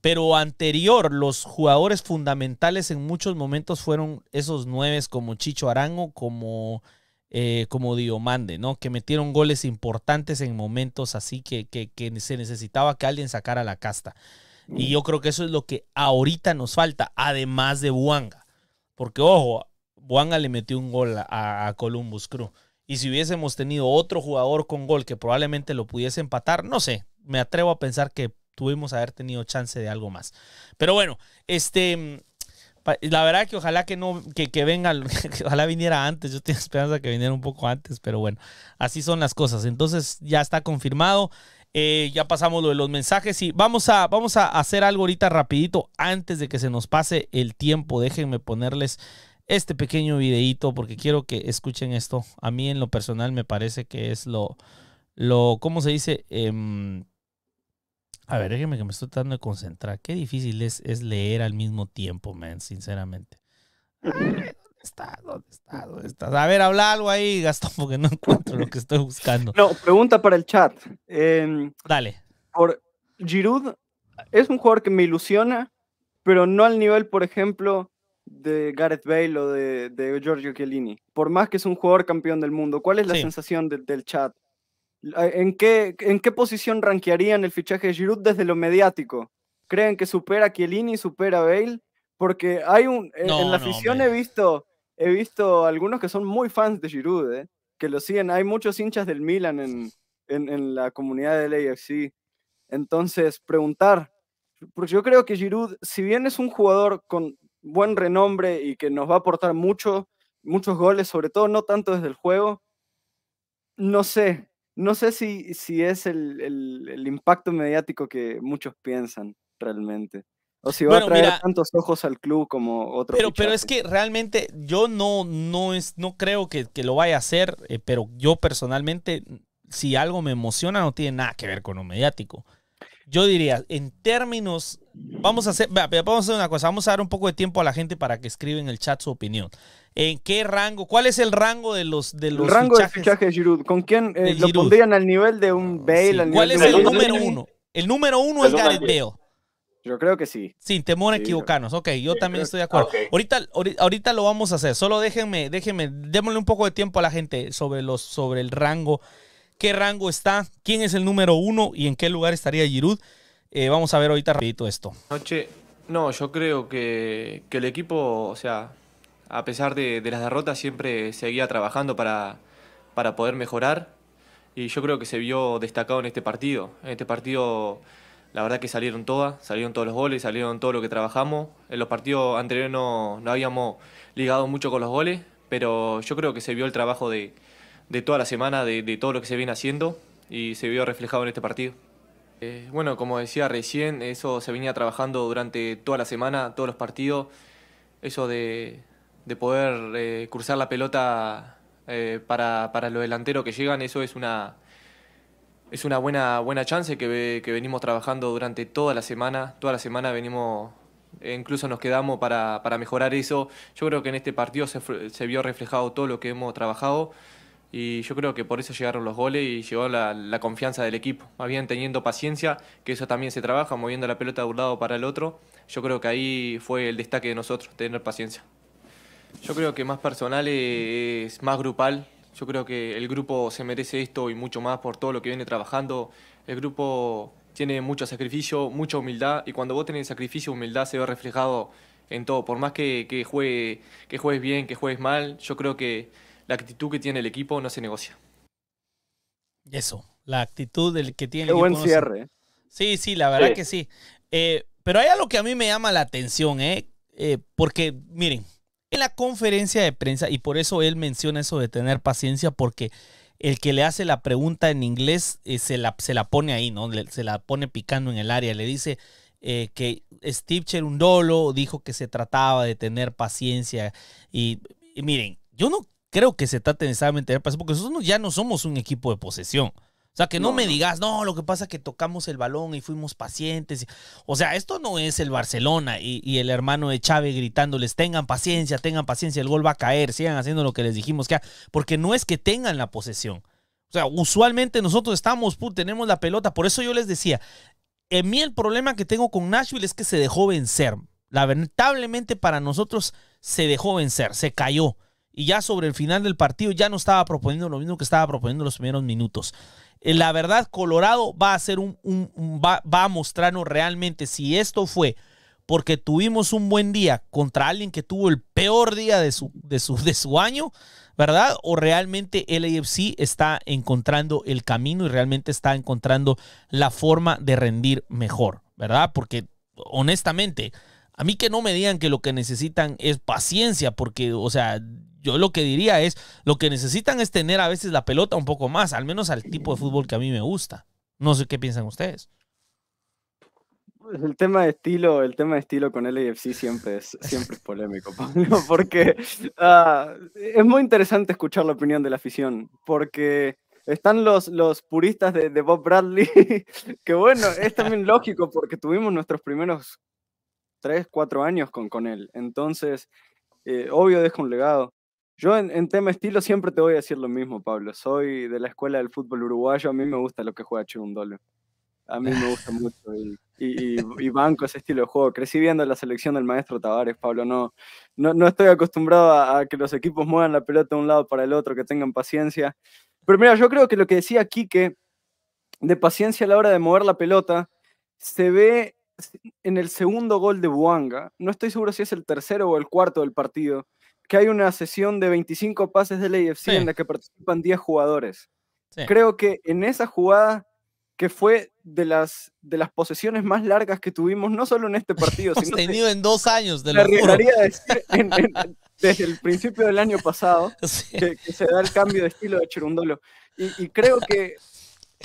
pero anterior, los jugadores fundamentales en muchos momentos fueron esos nueve como Chicho Arango, como eh, como mande, ¿no? Que metieron goles importantes en momentos así que, que, se necesitaba que alguien sacara la casta. Y mm. yo creo que eso es lo que ahorita nos falta, además de Buanga. Porque, ojo, Buanga le metió un gol a, Columbus Crew. Y si hubiésemos tenido otro jugador con gol que probablemente lo pudiese empatar, no sé, me atrevo a pensar que tuvimos haber tenido chance de algo más. Pero bueno, este, la verdad que ojalá que no, que, venga, (laughs) ojalá viniera antes. Yo tenía esperanza que viniera un poco antes, pero bueno, así son las cosas. Entonces ya está confirmado. Eh, ya pasamos lo de los mensajes y vamos a, vamos a hacer algo ahorita rapidito antes de que se nos pase el tiempo. Déjenme ponerles este pequeño videito porque quiero que escuchen esto. A mí en lo personal me parece que es lo, lo ¿cómo se dice? Em, a ver, déjeme que me estoy tratando de concentrar. Qué difícil es, es leer al mismo tiempo, man, sinceramente. ¿Dónde está? ¿Dónde está? ¿Dónde estás? A ver, habla algo ahí, Gastón, porque no (laughs) encuentro lo que estoy buscando. No, pregunta para el chat. Em, Dale. Por Giroud es un jugador que me ilusiona, pero no al nivel, por ejemplo, de Gareth Bale o de, Giorgio Chiellini. Por más que es un jugador campeón del mundo, ¿cuál es la sensación del chat? ¿En qué, ¿En qué posición rankearían el fichaje de Giroud desde lo mediático? ¿Creen que supera a Chiellini, supera a Bale? Porque hay un, e, en, la afición he visto, he visto algunos que son muy fans de Giroud, ¿eh? que lo siguen. Hay muchos hinchas del Milan en, en, la comunidad del AFC. Entonces, preguntar, porque yo creo que Giroud, si bien es un jugador con buen renombre y que nos va a aportar mucho, muchos goles, sobre todo no tanto desde el juego, no sé, no sé si, si es el, impacto mediático que muchos piensan realmente. O si va a traer tantos ojos al club como otros. Pero, pero es que realmente yo no, no, es, no creo que, lo vaya a hacer, eh, pero yo personalmente, si algo me emociona, no tiene nada que ver con lo mediático. Yo diría, en términos Vamos a hacer, vamos a hacer una cosa, vamos a dar un poco de tiempo a la gente para que escriba en el chat su opinión. ¿En qué rango? ¿Cuál es el rango de los de los ¿Con quién eh, lo pondrían al nivel de un Bale? ¿Cuál es el número uno? El número uno es Gareth Bale. Yo creo que sí. Sin temor a equivocarnos. Ok, yo también estoy de acuerdo. Ah, ahorita, ahorita lo vamos a hacer. Solo déjenme, déjenme, démosle un poco de tiempo a la gente sobre, los, sobre el rango. ¿Qué rango está? ¿Quién es el número uno? ¿Y en qué lugar estaría Giroud? Eh, vamos a ver ahorita rapidito esto. Noche, no, yo creo que, el equipo, o sea, a pesar de, las derrotas, siempre seguía trabajando para, para poder mejorar. Y yo creo que se vio destacado en este partido. En este partido la verdad que salieron todas, salieron todos los goles, salieron todo lo que trabajamos. En los partidos anteriores no, no habíamos ligado mucho con los goles, pero yo creo que se vio el trabajo de, toda la semana, de, todo lo que se viene haciendo y se vio reflejado en este partido. Eh, bueno, como decía recién, eso se venía trabajando durante toda la semana, todos los partidos. Eso de, poder eh, cruzar la pelota eh, para, los delanteros que llegan, eso es una, es una buena, buena chance que, venimos trabajando durante toda la semana. Toda la semana venimos e incluso nos quedamos para, mejorar eso. Yo creo que en este partido se, vio reflejado todo lo que hemos trabajado. Y yo creo que por eso llegaron los goles y llegó la, la confianza del equipo. Más bien teniendo paciencia, que eso también se trabaja, moviendo la pelota de un lado para el otro. Yo creo que ahí fue el destaque de nosotros, tener paciencia. Yo creo que más personal es más grupal. Yo creo que el grupo se merece esto y mucho más por todo lo que viene trabajando. El grupo tiene mucho sacrificio, mucha humildad y cuando vos tenés sacrificio, humildad se ve reflejado en todo. Por más que, que, juegue, que juegues bien, que juegues mal, yo creo que la actitud que tiene el equipo no se negocia. Eso, la actitud del que tiene el equipo. buen cierre. ¿eh? Sí, sí, la verdad que sí. Eh, pero hay algo que a mí me llama la atención, ¿eh? eh, porque miren, en la conferencia de prensa, y por eso él menciona eso de tener paciencia, porque el que le hace la pregunta en inglés se la, se, la, pone ahí, ¿no? se la pone picando en el área, le dice, eh, que Steve Cherundolo dijo que se trataba de tener paciencia. y miren, yo no creo que se trata necesariamente de porque nosotros ya no somos un equipo de posesión. O sea, que no, me digas, no, lo que pasa es que tocamos el balón y fuimos pacientes. O sea, esto no es el Barcelona y, el hermano de Chávez gritándoles, tengan paciencia, tengan paciencia, el gol va a caer, sigan haciendo lo que les dijimos que Porque no es que tengan la posesión. O sea, usualmente nosotros estamos, tenemos la pelota. Por eso yo les decía, en eh, mí el problema que tengo con Nashville es que se dejó vencer. Lamentablemente para nosotros se dejó vencer, se cayó y ya sobre el final del partido ya no estaba proponiendo lo mismo que estaba proponiendo los primeros minutos. Eh, la verdad, Colorado va a ser un, va, va, a mostrarnos realmente si esto fue porque tuvimos un buen día contra alguien que tuvo el peor día de su, de de su año, ¿verdad? O realmente el AFC está encontrando el camino y realmente está encontrando la forma de rendir mejor, ¿verdad? Porque honestamente, a mí que no me digan que lo que necesitan es paciencia, porque, o sea, yo lo que diría es, lo que necesitan es tener a veces la pelota un poco más, al menos al tipo de fútbol que a mí me gusta. No sé qué piensan ustedes. Pues el tema de estilo, el tema de estilo con LAFC siempre es, siempre es polémico, (laughs) porque ah, es muy interesante escuchar la opinión de la afición, porque están los, los puristas de, Bob Bradley, (laughs) que bueno, es también lógico, porque tuvimos nuestros primeros 3, 4 años con, con él, entonces, eh, obvio deja un legado. Yo en, tema estilo siempre te voy a decir lo mismo, Pablo. Soy de la escuela del fútbol uruguayo, a mí me gusta lo que juega Chirundolo. A mí me gusta (laughs) mucho y, banco ese estilo de juego. Crecí viendo la selección del maestro Tavares, Pablo. No, no, estoy acostumbrado a, a, que los equipos muevan la pelota de un lado para el otro, que tengan paciencia. Pero mira, yo creo que lo que decía Quique, de paciencia a la hora de mover la pelota, se ve en el segundo gol de Buanga. No estoy seguro si es el tercero o el cuarto del partido que hay una sesión de 25 pases de AFC en la que participan 10 jugadores. Creo que en esa jugada, que fue de las, de las posesiones más largas que tuvimos, no solo en este (laughs) partido, sino en dos años de la desde el principio del año pasado (laughs) que, se da el cambio de estilo de Churundolo y creo que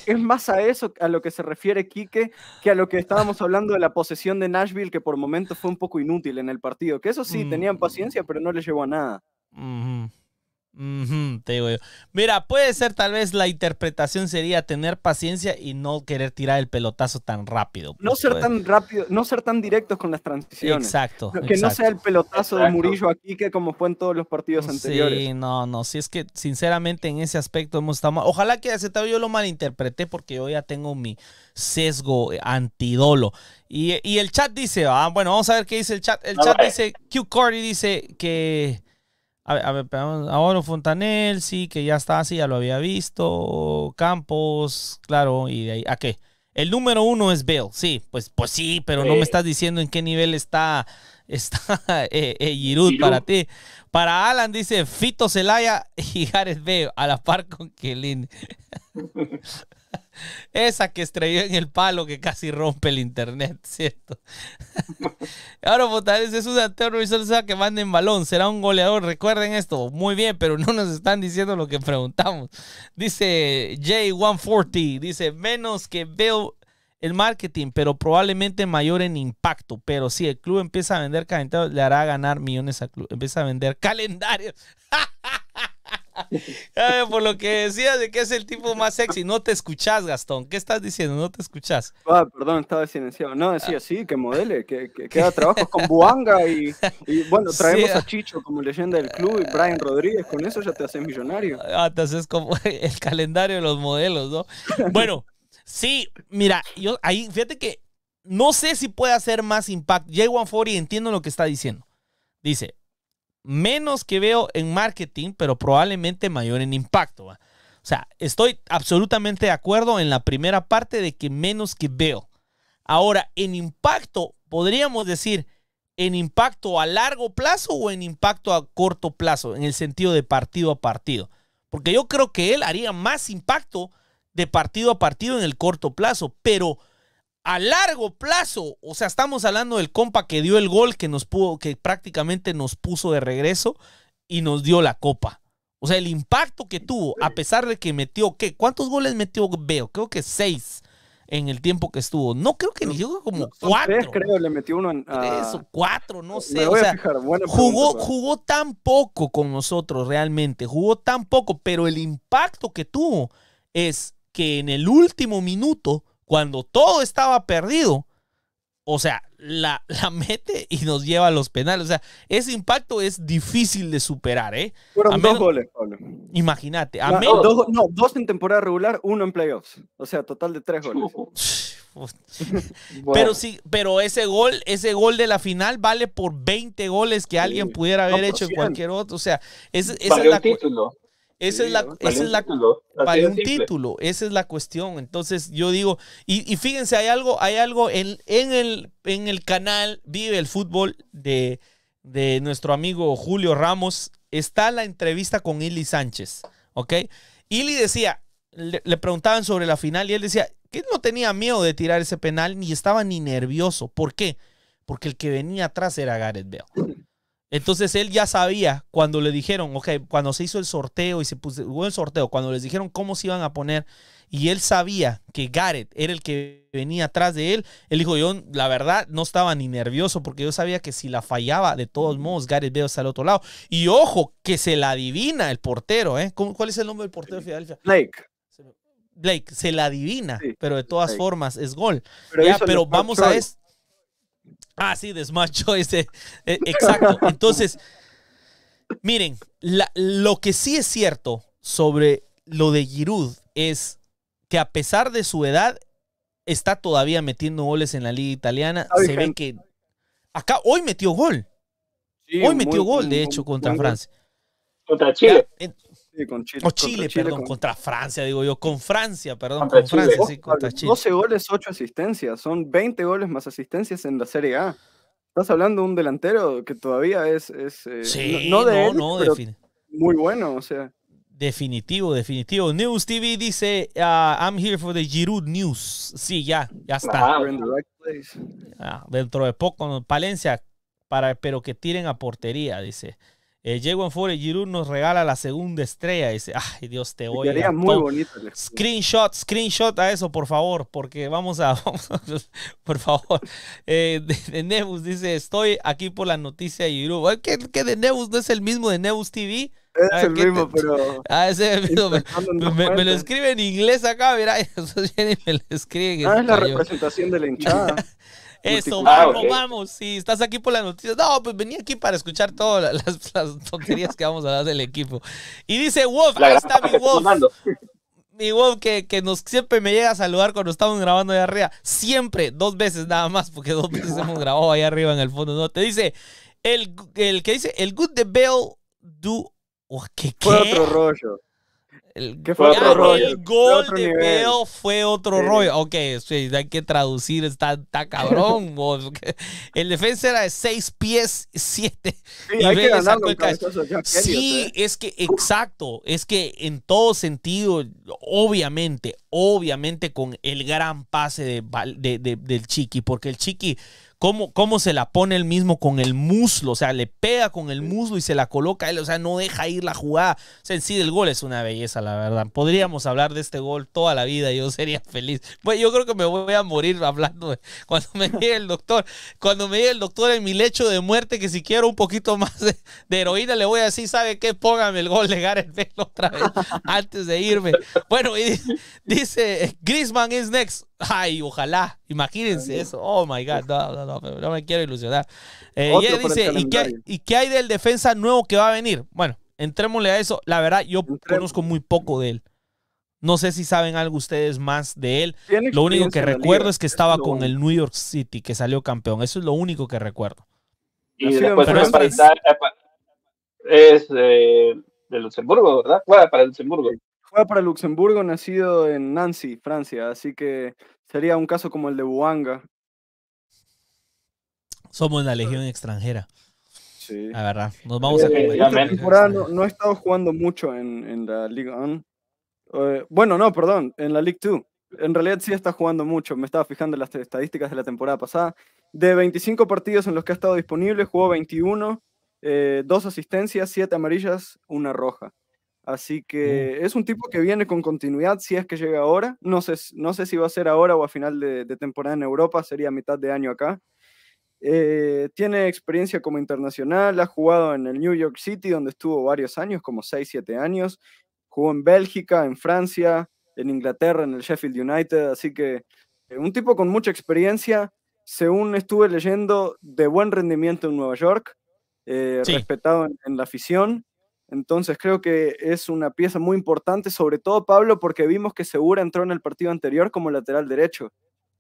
es más a eso a lo que se refiere Quique que a lo que estábamos hablando de la posesión de Nashville, que por momentos fue un poco inútil en el partido. Que eso sí, mm. tenían paciencia, pero no les llevó a nada te digo Mira, puede ser tal vez la interpretación sería tener paciencia y no querer tirar el pelotazo tan rápido. no pues, ser pues. tan rápido, no ser tan directos con las transiciones. Exacto. que no sea el pelotazo de Murillo aquí que como fue en todos los partidos anteriores. Sí, no, no. Si es que sinceramente en ese aspecto hemos estado mal. Ojalá que aceptado yo lo malinterpreté porque yo ya tengo mi sesgo eh, antidolo. Y, el chat dice, ah, bueno, vamos a ver qué dice el chat. El chat dice, Q dice que a, ahora Fontanel, sí, que ya está así, ya lo había visto. Campos, claro, y de ahí, ¿a qué? El número uno es Bill, sí, pues, pues sí, pero no me eh. estás diciendo en qué nivel está, (laughs) está eh, eh, Giroud, para ti. Para Alan dice Fito Celaya y Gareth Bale a la par con Kelin. (laughs) (laughs) Esa que estrelló en el palo que casi rompe el internet, (laughs) ¿cierto? (laughs) Ahora, Botares, es un y solo que manden balón, será un goleador. Recuerden esto, muy bien, pero no nos están diciendo lo que preguntamos. Dice J140, dice menos que veo el marketing, pero probablemente mayor en impacto. Pero si el club empieza a vender calendarios, le hará ganar millones al club. Empieza a vender calendarios. (laughs) por lo que decías de que es el tipo más sexy, no te escuchás, Gastón. ¿Qué estás diciendo? No te escuchás. Ah, perdón, estaba silenciado. No, decía, sí, que modele, que, que, trabajo haga trabajos con Buanga y, bueno, (laughs) traemos a Chicho como leyenda del club y Brian Rodríguez. Con eso ya te haces millonario. Ah, te haces como (laughs) el calendario de los modelos, ¿no? Bueno, sí, mira, yo ahí, fíjate que no sé si puede hacer más impacto. J140 entiendo lo que está diciendo. Dice, menos que veo en marketing, pero probablemente mayor en impacto. O sea, estoy absolutamente de acuerdo en la primera parte de que menos que veo. Ahora, en impacto, podríamos decir en impacto a largo plazo o en impacto a corto plazo, en el sentido de partido a partido. Porque yo creo que él haría más impacto de partido a partido en el corto plazo, pero a largo plazo, o sea, estamos hablando del compa que dio el gol que nos pudo, que prácticamente nos puso de regreso y nos dio la copa. O sea, el impacto que tuvo, a pesar de que metió, ¿qué? ¿Cuántos goles metió Veo? Creo que seis en el tiempo que estuvo. No creo que ni yo como cuatro. Tres, creo, le metió uno en. Ah, cuatro, no sé. O sea, jugó, jugó tan poco con nosotros realmente, jugó tan poco, pero el impacto que tuvo es que en el último minuto cuando todo estaba perdido, o sea, (laughs) la, mete y nos lleva a los penales. O sea, ese impacto es difícil de superar, ¿eh? Fueron dos goles, Imagínate. no, dos, en temporada regular, uno en playoffs. O sea, total de tres goles. (laughs) (laughs) Pero sí, pero ese gol, ese gol de la final vale por 20 goles que alguien pudiera haber hecho en cualquier otro. O sea, es, es título. Esa es la, un título, esa es la cuestión. Entonces yo digo, y, fíjense, hay algo, hay algo en, en, el, en el canal Vive el Fútbol de, nuestro amigo Julio Ramos, está la entrevista con Ili Sánchez, ¿ok? Ili decía, le, le preguntaban sobre la final y él decía que no tenía miedo de tirar ese penal, ni estaba ni nervioso. ¿Por qué? Porque el que venía atrás era Gareth Bale. Entonces él ya sabía cuando le dijeron, ok, cuando se hizo el sorteo y se puso el sorteo, cuando les dijeron cómo se iban a poner, y él sabía que Gareth era el que venía atrás de él, él dijo, yo la verdad no estaba ni nervioso porque yo sabía que si la fallaba, de todos modos, Gareth veo hasta el otro lado. Y ojo, que se la adivina el portero, ¿eh? ¿Cuál es el nombre del portero de Blake. Blake, se la adivina, pero de todas formas es gol. Pero, pero vamos a esto. Ah, sí, desmacho ese, eh, eh, exacto. Entonces, miren, lo que sí es cierto sobre lo de Giroud es que a pesar de su edad, está todavía metiendo goles en la liga italiana. Se ve que acá hoy metió gol. hoy metió gol, de hecho, contra Francia. Contra Chile con Chile. O Chile, perdón, contra Francia, digo yo, con Francia, perdón, 12 goles, 8 asistencias, son 20 goles más asistencias en la Serie A. Estás hablando de un delantero que todavía es. Eh, no, de Muy bueno, o sea. Definitivo, definitivo. News TV dice, ah, I'm here for the Giroud News. Sí, ya, ya está. Ah, ah, dentro de poco, Palencia, para, pero que tiren a portería, dice. Eh, en y Giroud nos regala la segunda estrella. Dice, ay, Dios te voy. Sería muy bonito. Screenshot, screenshot a eso, por favor, porque vamos a. (laughs) Vamos por favor. Eh, de, Nebus dice, estoy aquí por la noticia de Giroud. ¿Qué, ¿Qué, de Nebus? ¿No es el mismo de Nebus TV? Ah, (laughs) ah, es el mismo, pero. Ah, Me, lo escribe en inglés acá, mira. (laughs) Eso y me lo escribe. Ah, es la representación de la hinchada. Eso, vamos, ah, vamos. Si estás aquí por las noticias, no, pues venía aquí para escuchar todas las, tonterías que vamos a dar del equipo. Y dice Wolf, ahí está mi Wolf. Mi Wolf que, que, nos, siempre me llega a saludar cuando estamos grabando allá arriba. Siempre, dos veces nada más, porque dos veces hemos grabado allá arriba en el fondo. No, te dice, el, el que dice, el good the bell do. ¿qué, qué? otro rollo. El, gol de Bell fue otro rollo. Ok, sí, hay que traducir, está, cabrón. (laughs) el defensa era de 6 pies 7. Sí, Sí, ¿eh? es que exacto, es que en todo sentido, obviamente, obviamente con el gran pase del Chiqui, porque el Chiqui, cómo, se la pone él mismo con el muslo, o sea, le pega con el muslo y se la coloca él, o sea, no deja ir la jugada. O sea, en sí, el gol es una belleza, la verdad. Podríamos hablar de este gol toda la vida, yo sería feliz. Pues yo creo que me voy a morir hablando (laughs) cuando me diga el doctor, cuando me llegue el doctor en mi lecho de muerte, que si quiero un poquito más de, heroína, le voy a decir, ¿sabe qué? Póngame el gol de Gareth Bale otra vez antes de irme. Bueno, y dice, Griezmann is next. Ay, ojalá. Imagínense eso. Oh my God. No, no, no, no me quiero ilusionar. Eh, y él dice: ¿y qué, hay del defensa nuevo que va a venir? Bueno, entrémosle a eso. La verdad, yo conozco muy poco de él. No sé si saben algo ustedes más de él. Lo único que recuerdo es que estaba con el New York City, que salió campeón. Eso es lo único que recuerdo. Y después fue para es eh, de Luxemburgo, ¿verdad? Fue para Luxemburgo. Juega para Luxemburgo, nacido en Nancy, Francia, así que sería un caso como el de Buanga. Somos la legión extranjera. Sí. La verdad, nos eh, vamos a Esta no, he estado jugando mucho en, la Liga 1. Eh, bueno, no, perdón, en la League 2. En realidad sí está jugando mucho. Me estaba fijando en las estadísticas de la temporada pasada. De 25 partidos en los que ha estado disponible, jugó 21, eh, dos asistencias, siete amarillas, una roja. Así que es un tipo que viene con continuidad si es que llega ahora. No sé, no sé si va a ser ahora o a final de, temporada en Europa, sería mitad de año acá. Eh, tiene experiencia como internacional, ha jugado en el New York City, donde estuvo varios años, como 6, 7 años. Jugó en Bélgica, en Francia, en Inglaterra, en el Sheffield United. Así que eh, un tipo con mucha experiencia, según estuve leyendo, de buen rendimiento en Nueva York, eh, respetado en la afición entonces creo que es una pieza muy importante, sobre todo Pablo, porque vimos que Segura entró en el partido anterior como lateral derecho.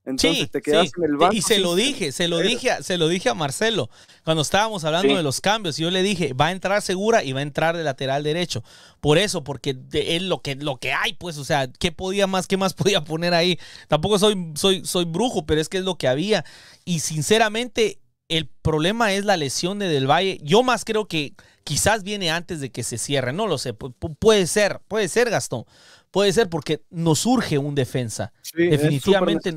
Entonces te quedas en el banco. Y se lo dije, se lo dije, a, se lo dije a Marcelo cuando estábamos hablando de los cambios. Yo le dije, va a entrar segura y va a entrar de lateral derecho. Por eso, porque es lo que, lo que hay, pues, o sea, ¿qué podía más, qué más (laughs) podía poner ahí? Tampoco soy, soy, soy brujo, pero es que es lo que había. Y sinceramente, el problema es la lesión de Del Valle. Yo más creo que quizás viene antes de que se cierre. No lo sé. puede ser, puede ser, Gastón. Puede ser porque nos surge un defensa. Definitivamente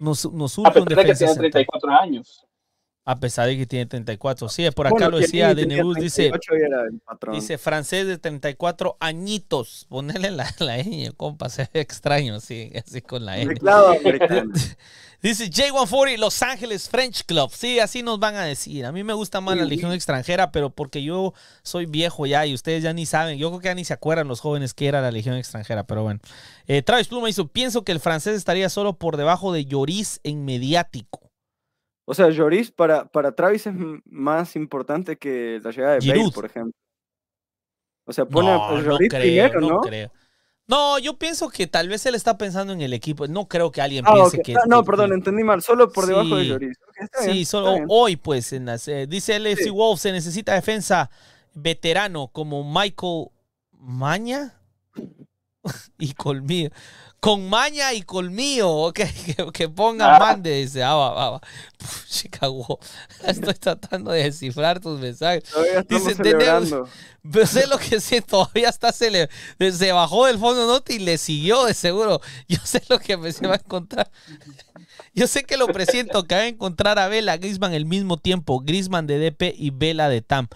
nos, nos surge un defensa. Que 34 años. A pesar de que tiene 34. Sí, por acá lo decía de dice, dice francés de 34 añitos. Ponele (laughs) la, ñ, compa, se ve extraño sí, así con la ñ. (laughs) dice J140, Los Ángeles French Club. Sí, así nos van a decir. A mí me gusta más la legión extranjera, pero porque yo soy viejo ya y ustedes ya ni saben. Yo creo que ya ni se acuerdan los jóvenes que era la legión extranjera, pero bueno. Eh, Travis Pluma hizo, pienso que el francés estaría solo por debajo de Lloris en mediático. O sea, Lloris para, para Travis es más importante que la llegada de por ejemplo. O sea, pone no, a no primero, ¿no? ¿no? yo pienso que tal vez él está pensando en el equipo. No creo que alguien ah, piense que. Ah, no, perdón, entendí mal. Solo por debajo de Lloris. sí, solo hoy, pues, dice LFC Wolves, se necesita defensa veterano como Michael Maña (laughs) y Colmillo con maña y col mío, (laughs) que, que ponga ah. mande, dice, ah, va, va, va. Chicago, (laughs) estoy tratando de descifrar tus mensajes. Dice, tenemos, (laughs) pero sé lo que sí, todavía está, se, le, se bajó del fondo noti y le siguió de seguro. Yo sé lo que me se va a encontrar. Yo sé que lo presiento, que va a encontrar a Vela, Grisman el mismo tiempo, Grisman de DP y Vela de TAM.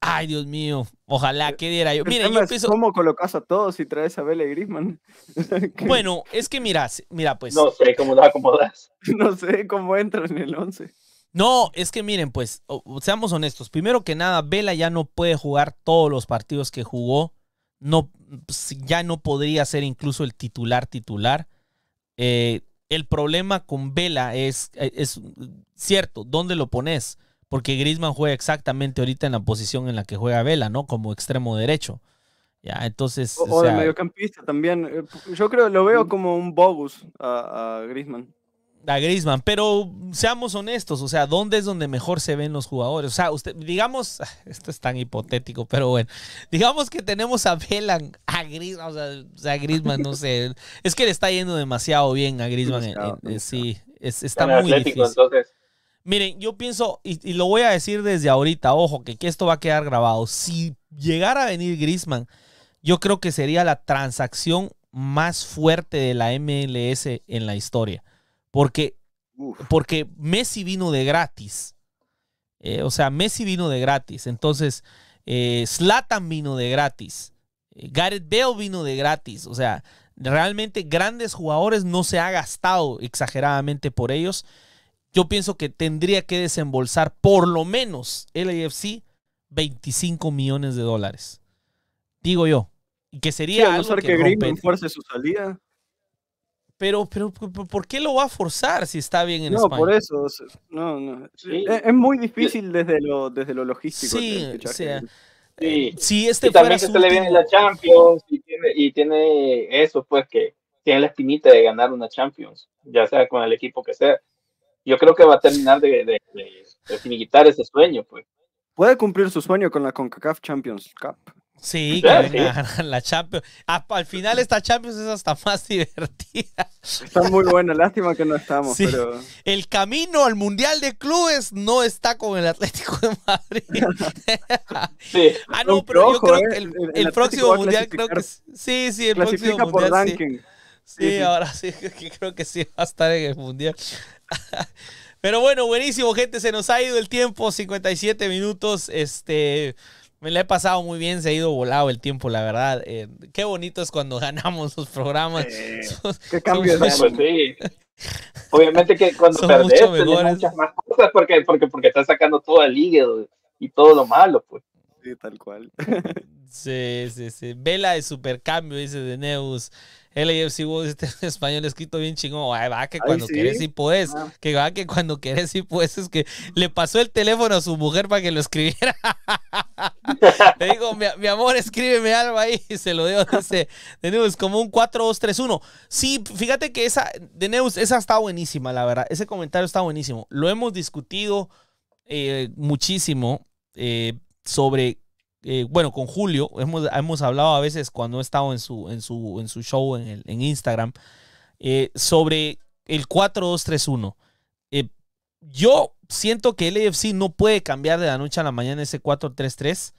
Ay, Dios mío, Ojalá eh, que diera yo. Mira, ¿Cómo colocas a todos y traes a y Grisman? (laughs) bueno, es que mira, mira, pues. No sé cómo lo acomodas. (laughs) No sé cómo entra en el 11. No, es que miren, pues, seamos honestos. Primero que nada, Vela ya no puede jugar todos los partidos que jugó. No, pues, ya no podría ser incluso el titular titular. Eh, el problema con Vela es, eh, es mm, cierto, ¿dónde lo pones? porque Griezmann juega exactamente ahorita en la posición en la que juega Vela, ¿no? Como extremo derecho. Ya, entonces. O, de mediocampista también. Eh, yo creo, lo veo mm. como un bogus a, a Griezmann. A Grisman, pero seamos honestos, o sea, ¿dónde es donde mejor se ven los jugadores? O sea, usted, digamos, (laughs) esto es tan hipotético, pero bueno, digamos que tenemos a Vela a Griezmann, o sea, o no sé, (laughs) es que le está yendo demasiado bien a Griezmann, sí, es, está muy Entonces. Miren, yo pienso, y, lo voy a decir desde ahorita, ojo, que, que, esto va a quedar grabado. Si llegara a venir Grisman, yo creo que sería la transacción más fuerte de la MLS en la historia. Porque, porque Messi vino de gratis. Eh, o sea, Messi vino de gratis. Entonces, eh, vino de gratis. Eh, Gareth Bale vino de gratis. O sea, realmente grandes jugadores no se ha gastado exageradamente por ellos yo pienso que tendría que desembolsar por lo menos el AFC 25 millones de dólares. Digo yo. Y que sería algo que, que su salida. Pero, pero, ¿por qué lo va a forzar si está bien en España? No, por eso. No, Es, muy difícil desde lo, desde lo logístico. Sí, o sea, sí. Eh, este y también se le viene la Champions y tiene eso, pues que tiene la espinita de ganar una Champions, ya sea con el equipo que sea yo creo que va a terminar de, de, de, finiquitar ese sueño, pues. Puede cumplir su sueño con la CONCACAF Champions Cup. Sí, que ganar (laughs) la Champions. Ah, al final esta Champions es hasta más (laughs) divertida. Está muy buena, lástima que no estamos. Pero... El camino al Mundial de Clubes no está con el Atlético de Madrid. (laughs) sí. Ah, no, pero yo creo eh, que el, próximo Mundial creo que sí, sí, el próximo Mundial. Sí. sí. ahora sí, creo que sí va a estar en el Mundial. Pero bueno, buenísimo, gente. Se nos ha ido el tiempo, 57 minutos. Este, me la he pasado muy bien, se ha ido volado el tiempo, la verdad. Eh, qué bonito es cuando (laughs) ganamos los programas. qué cambio de (laughs) Obviamente que cuando perdés, muchas más cosas porque, porque, porque estás sacando todo el hígado y todo lo malo, pues. Sí, tal cual. sí, sí, sí. Vela de supercambio, dice de Neus. LAFC vos este (laughs) español escrito bien chingón. va, que cuando quieres y puedes. Ah. Que va, que cuando quieres y puedes. Es que le pasó el teléfono a su mujer para que lo escribiera. (laughs) Le digo, mi, amor, escríbeme algo ahí. Y se lo dio. (laughs) Dice, de como un 4-2-3-1. Sí, fíjate que esa, de Neus, esa está buenísima, la verdad. Ese comentario está buenísimo. Lo hemos discutido eh, muchísimo eh, sobre eh, bueno, con Julio, hemos, hablado a veces cuando he estado en su, en su, en su show en, Instagram, eh, sobre el 4-2-3-1. Eh, yo siento que el AFC no puede cambiar de la noche a la mañana ese 4-3-3,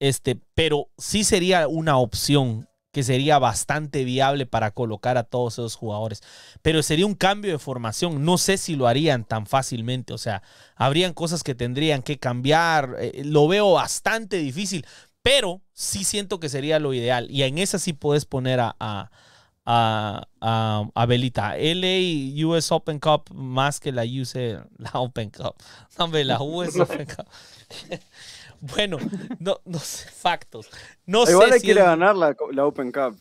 este, pero sí sería una opción que sería bastante viable para colocar a todos esos jugadores. Pero sería un cambio de formación. No sé si lo harían tan fácilmente. O sea, habrían cosas que tendrían que cambiar. Eh, eh, lo veo bastante difícil, pero sí siento que sería lo ideal. Y en esa sí puedes poner a, a, Belita. LA US Open Cup más que la US (laughs) la Open Cup. la US (laughs) Open Cup. (laughs) Bueno, no, no sé, factos. No Igual sé si ganar la, Open Cup.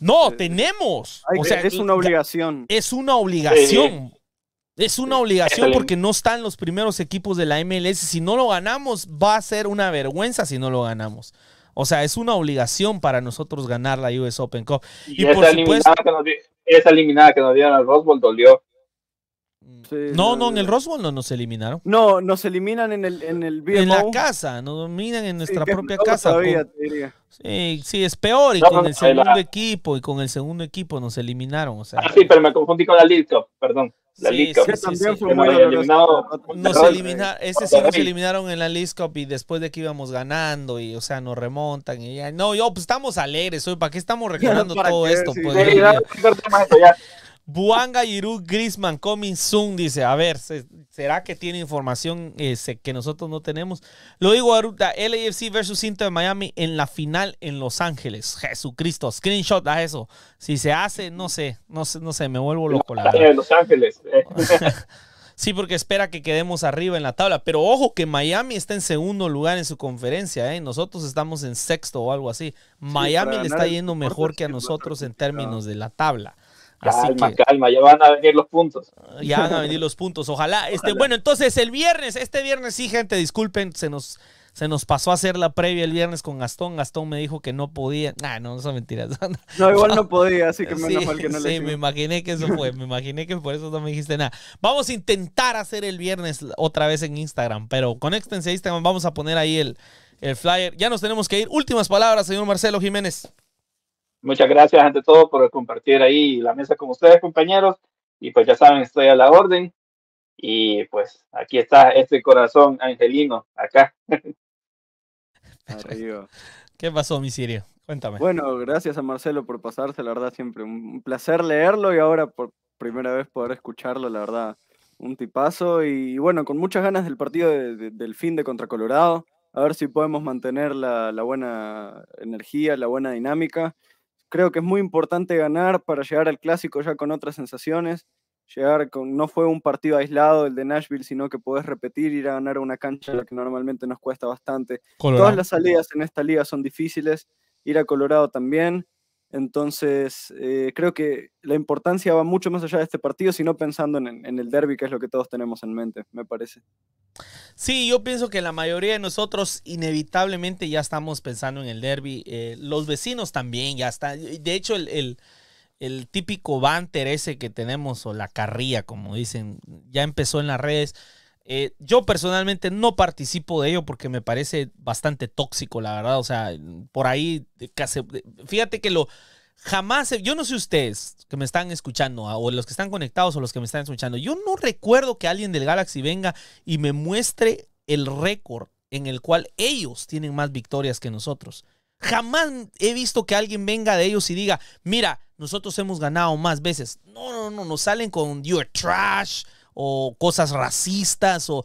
no, tenemos. o sea, es una obligación. Es una obligación. Es una obligación porque no están los primeros equipos de la MLS. Si no lo ganamos, va a ser una vergüenza si no lo ganamos. O sea, es una obligación para nosotros ganar la US Open Cup. Y, por eliminada que nos, esa eliminada que nos dieron al Roswell dolió no, no, en el Roswell no nos eliminaron. No, nos eliminan en el en el En la casa, nos dominan en nuestra propia casa. Sí, sí, es peor y con el segundo equipo y con el segundo equipo nos eliminaron, sea. Ah, sí, pero me confundí con la League perdón. La Nos eliminaron ese sí nos eliminaron en la League Cup y después de que íbamos ganando y o sea, nos remontan ya. No, yo pues estamos alegres hoy, ¿para qué estamos reclamando todo esto? Buanga Yiru Grisman coming soon, dice. A ver, ¿será que tiene información eh, que nosotros no tenemos? Lo digo, Aruta, LAFC versus Inter de Miami en la final en Los Ángeles. Jesucristo, screenshot a eso. Si se hace, no sé, no sé, no sé, me vuelvo loco. (laughs) sí, porque espera que quedemos arriba en la tabla. Pero ojo que Miami está en segundo lugar en su conferencia. ¿eh? Nosotros estamos en sexto o algo así. Miami le está yendo mejor que a nosotros en términos de la tabla calma, calma, ya van a venir los puntos. Ya van a venir los puntos, ojalá. Este, bueno, entonces el viernes, este viernes sí, gente, disculpen, se nos, se nos pasó a hacer la previa el viernes con Gastón. Gastón me dijo que no podía. no, no, son mentiras. (laughs) No, igual no podía, así que me mal que no le Sí, me imaginé que eso fue, me imaginé que por eso no me dijiste nada. Vamos a intentar hacer el viernes otra vez en Instagram, pero conéctense a Instagram, vamos a poner ahí el, el flyer. Ya nos tenemos que ir. Últimas palabras, señor Marcelo Jiménez. Muchas gracias ante todo por compartir ahí la mesa con ustedes, compañeros. Y pues ya saben, estoy a la orden. Y pues aquí está este corazón angelino, acá. (laughs) ¿Qué pasó, misirio Cuéntame. Bueno, gracias a Marcelo por pasarse, la verdad, siempre un placer leerlo y ahora por primera vez poder escucharlo, la verdad, un tipazo. Y bueno, con muchas ganas del partido del fin de contra Colorado, a ver si podemos mantener la, la buena energía, la buena dinámica Creo que es muy importante ganar para llegar al clásico ya con otras sensaciones. Llegar con, no fue un partido aislado el de Nashville, sino que podés repetir, ir a ganar una cancha que normalmente nos cuesta bastante. Todas las salidas en esta liga son difíciles. Ir a Colorado también. Entonces, eh, creo que la importancia va mucho más allá de este partido, sino pensando en, el derby, que es lo que todos tenemos en mente, me parece. Sí, yo pienso que la mayoría de nosotros inevitablemente ya estamos pensando en el derby. Eh, los vecinos también ya están. De hecho, el, el típico banter ese que tenemos, o la carrilla, como dicen, ya empezó en las redes eh, yo personalmente no participo de ello porque me parece bastante tóxico, la verdad. O sea, por ahí, casi, fíjate que lo jamás, yo no sé ustedes que me están escuchando ah, o los que están conectados o los que me están escuchando, yo no recuerdo que alguien del Galaxy venga y me muestre el récord en el cual ellos tienen más victorias que nosotros. Jamás he visto que alguien venga de ellos y diga, mira, nosotros hemos ganado más veces. No, no, no, nos salen con you're trash, o cosas racistas o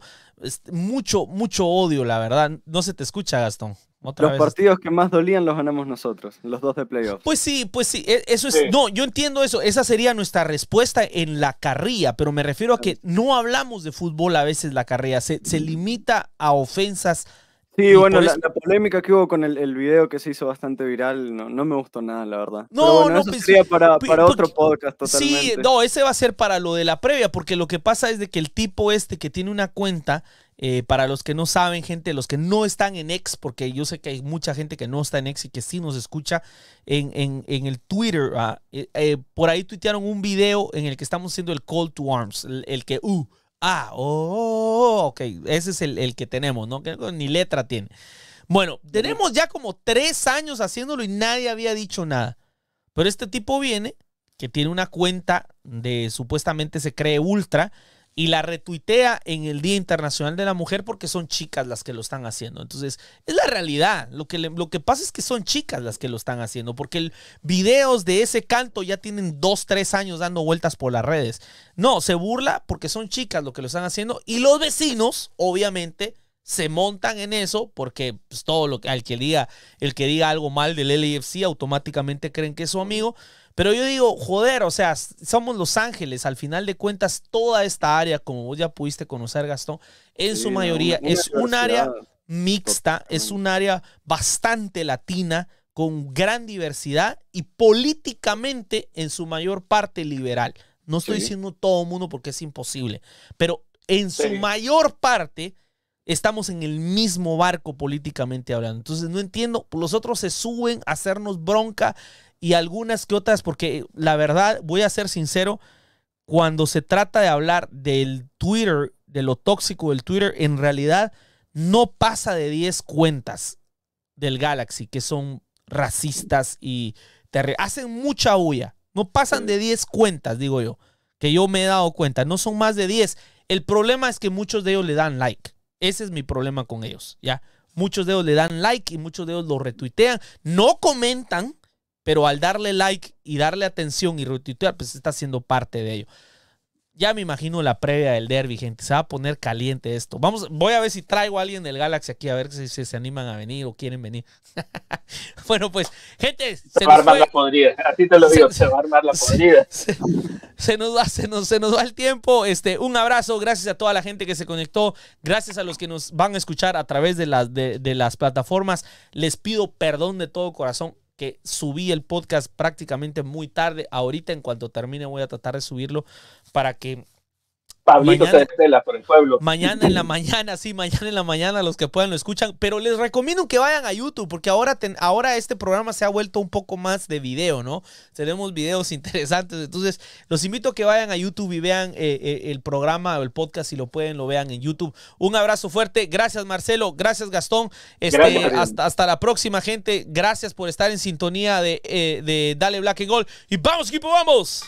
mucho, mucho odio, la verdad. No se te escucha, Gastón. los partidos que más dolían los ganamos nosotros, los dos de playoff. Pues sí, pues sí, e, eso es. No, yo entiendo eso. Esa sería nuestra respuesta en la carrilla, pero me refiero a que no hablamos de fútbol a veces la carrilla. Se, se limita a ofensas Sí, bueno, la, polémica que hubo con el, el, video que se hizo bastante viral no, no me gustó nada, la verdad. No, bueno, no, eso pues, sería para, otro podcast totalmente. Sí, no, ese va a ser para lo de la previa, porque lo que pasa es de que el tipo este que tiene una cuenta, eh, para los que no saben, gente, los que no están en X, porque yo sé que hay mucha gente que no está en X y que sí nos escucha en, en, en el Twitter, ah, eh, eh, por ahí tuitearon un video en el que estamos haciendo el call to arms, el, el que, uh, Ah, oh, ok. Ese es el, que tenemos, ¿no? ni letra tiene. Bueno, tenemos ya como tres años haciéndolo y nadie había dicho nada. Pero este tipo viene, que tiene una cuenta de supuestamente se cree ultra, y la retuitea en el Día Internacional de la Mujer porque son chicas las que lo están haciendo. Entonces, es la realidad. Lo que, lo que pasa es que son chicas las que lo están haciendo porque videos de ese canto ya tienen dos, tres años dando vueltas por las redes. No, se burla porque son chicas lo que lo están haciendo y los vecinos, obviamente, se montan en eso porque pues, todo lo que, que diga, el que diga algo mal del LFC automáticamente creen que es su amigo. Pero yo digo, joder, o sea, somos Los Ángeles, al final de cuentas, toda esta área, como vos ya pudiste conocer, Gastón, en su mayoría es un área mixta, es un área bastante latina, con gran diversidad y políticamente en su mayor parte liberal. No estoy diciendo todo el mundo porque es imposible, pero en su mayor parte estamos en el mismo barco políticamente hablando. Entonces no entiendo, los otros se suben a hacernos bronca y algunas que otras, porque la verdad, voy a ser sincero, cuando se trata de hablar del Twitter, de lo tóxico del Twitter, en realidad no pasa de 10 cuentas del Galaxy que son racistas y hacen mucha bulla No pasan de 10 cuentas, digo yo, que yo me he dado cuenta. No son más de 10. El problema es que muchos de ellos le dan like. Ese es mi problema con ellos, ¿ya? Muchos de ellos le dan like y muchos de ellos lo retuitean. No comentan, pero al darle like y darle atención y retuitear, pues está siendo parte de ello. Ya me imagino la previa del derby, gente. Se va a poner caliente esto. Vamos, voy a ver si traigo a alguien del Galaxy aquí, a ver si, se animan a venir o quieren venir. (laughs) bueno, pues, gente. Se, va a armar la (laughs) podrida. Así te lo digo, se, va a armar la podrida. Se, nos va, se, nos, se nos va el tiempo. Este, un abrazo. Gracias a toda la gente que se conectó. Gracias a los que nos van a escuchar a través de las, de las plataformas. Les pido perdón de todo corazón que subí el podcast prácticamente muy tarde. Ahorita en cuanto termine voy a tratar de subirlo para que Pablito mañana, por el pueblo. Mañana en la (laughs) mañana, sí, mañana en la mañana los que puedan lo escuchan, pero les recomiendo que vayan a YouTube porque ahora, ahora este programa se ha vuelto un poco más de video, ¿no? Tenemos videos (laughs) interesantes, entonces los invito a que vayan a YouTube y vean eh, eh, el programa o el podcast, si lo pueden, lo vean en YouTube. Un abrazo fuerte, gracias Marcelo, gracias Gastón, este, hasta, la próxima gente, gracias por estar en sintonía de, eh, de Dale Black and Gold y vamos equipo, vamos.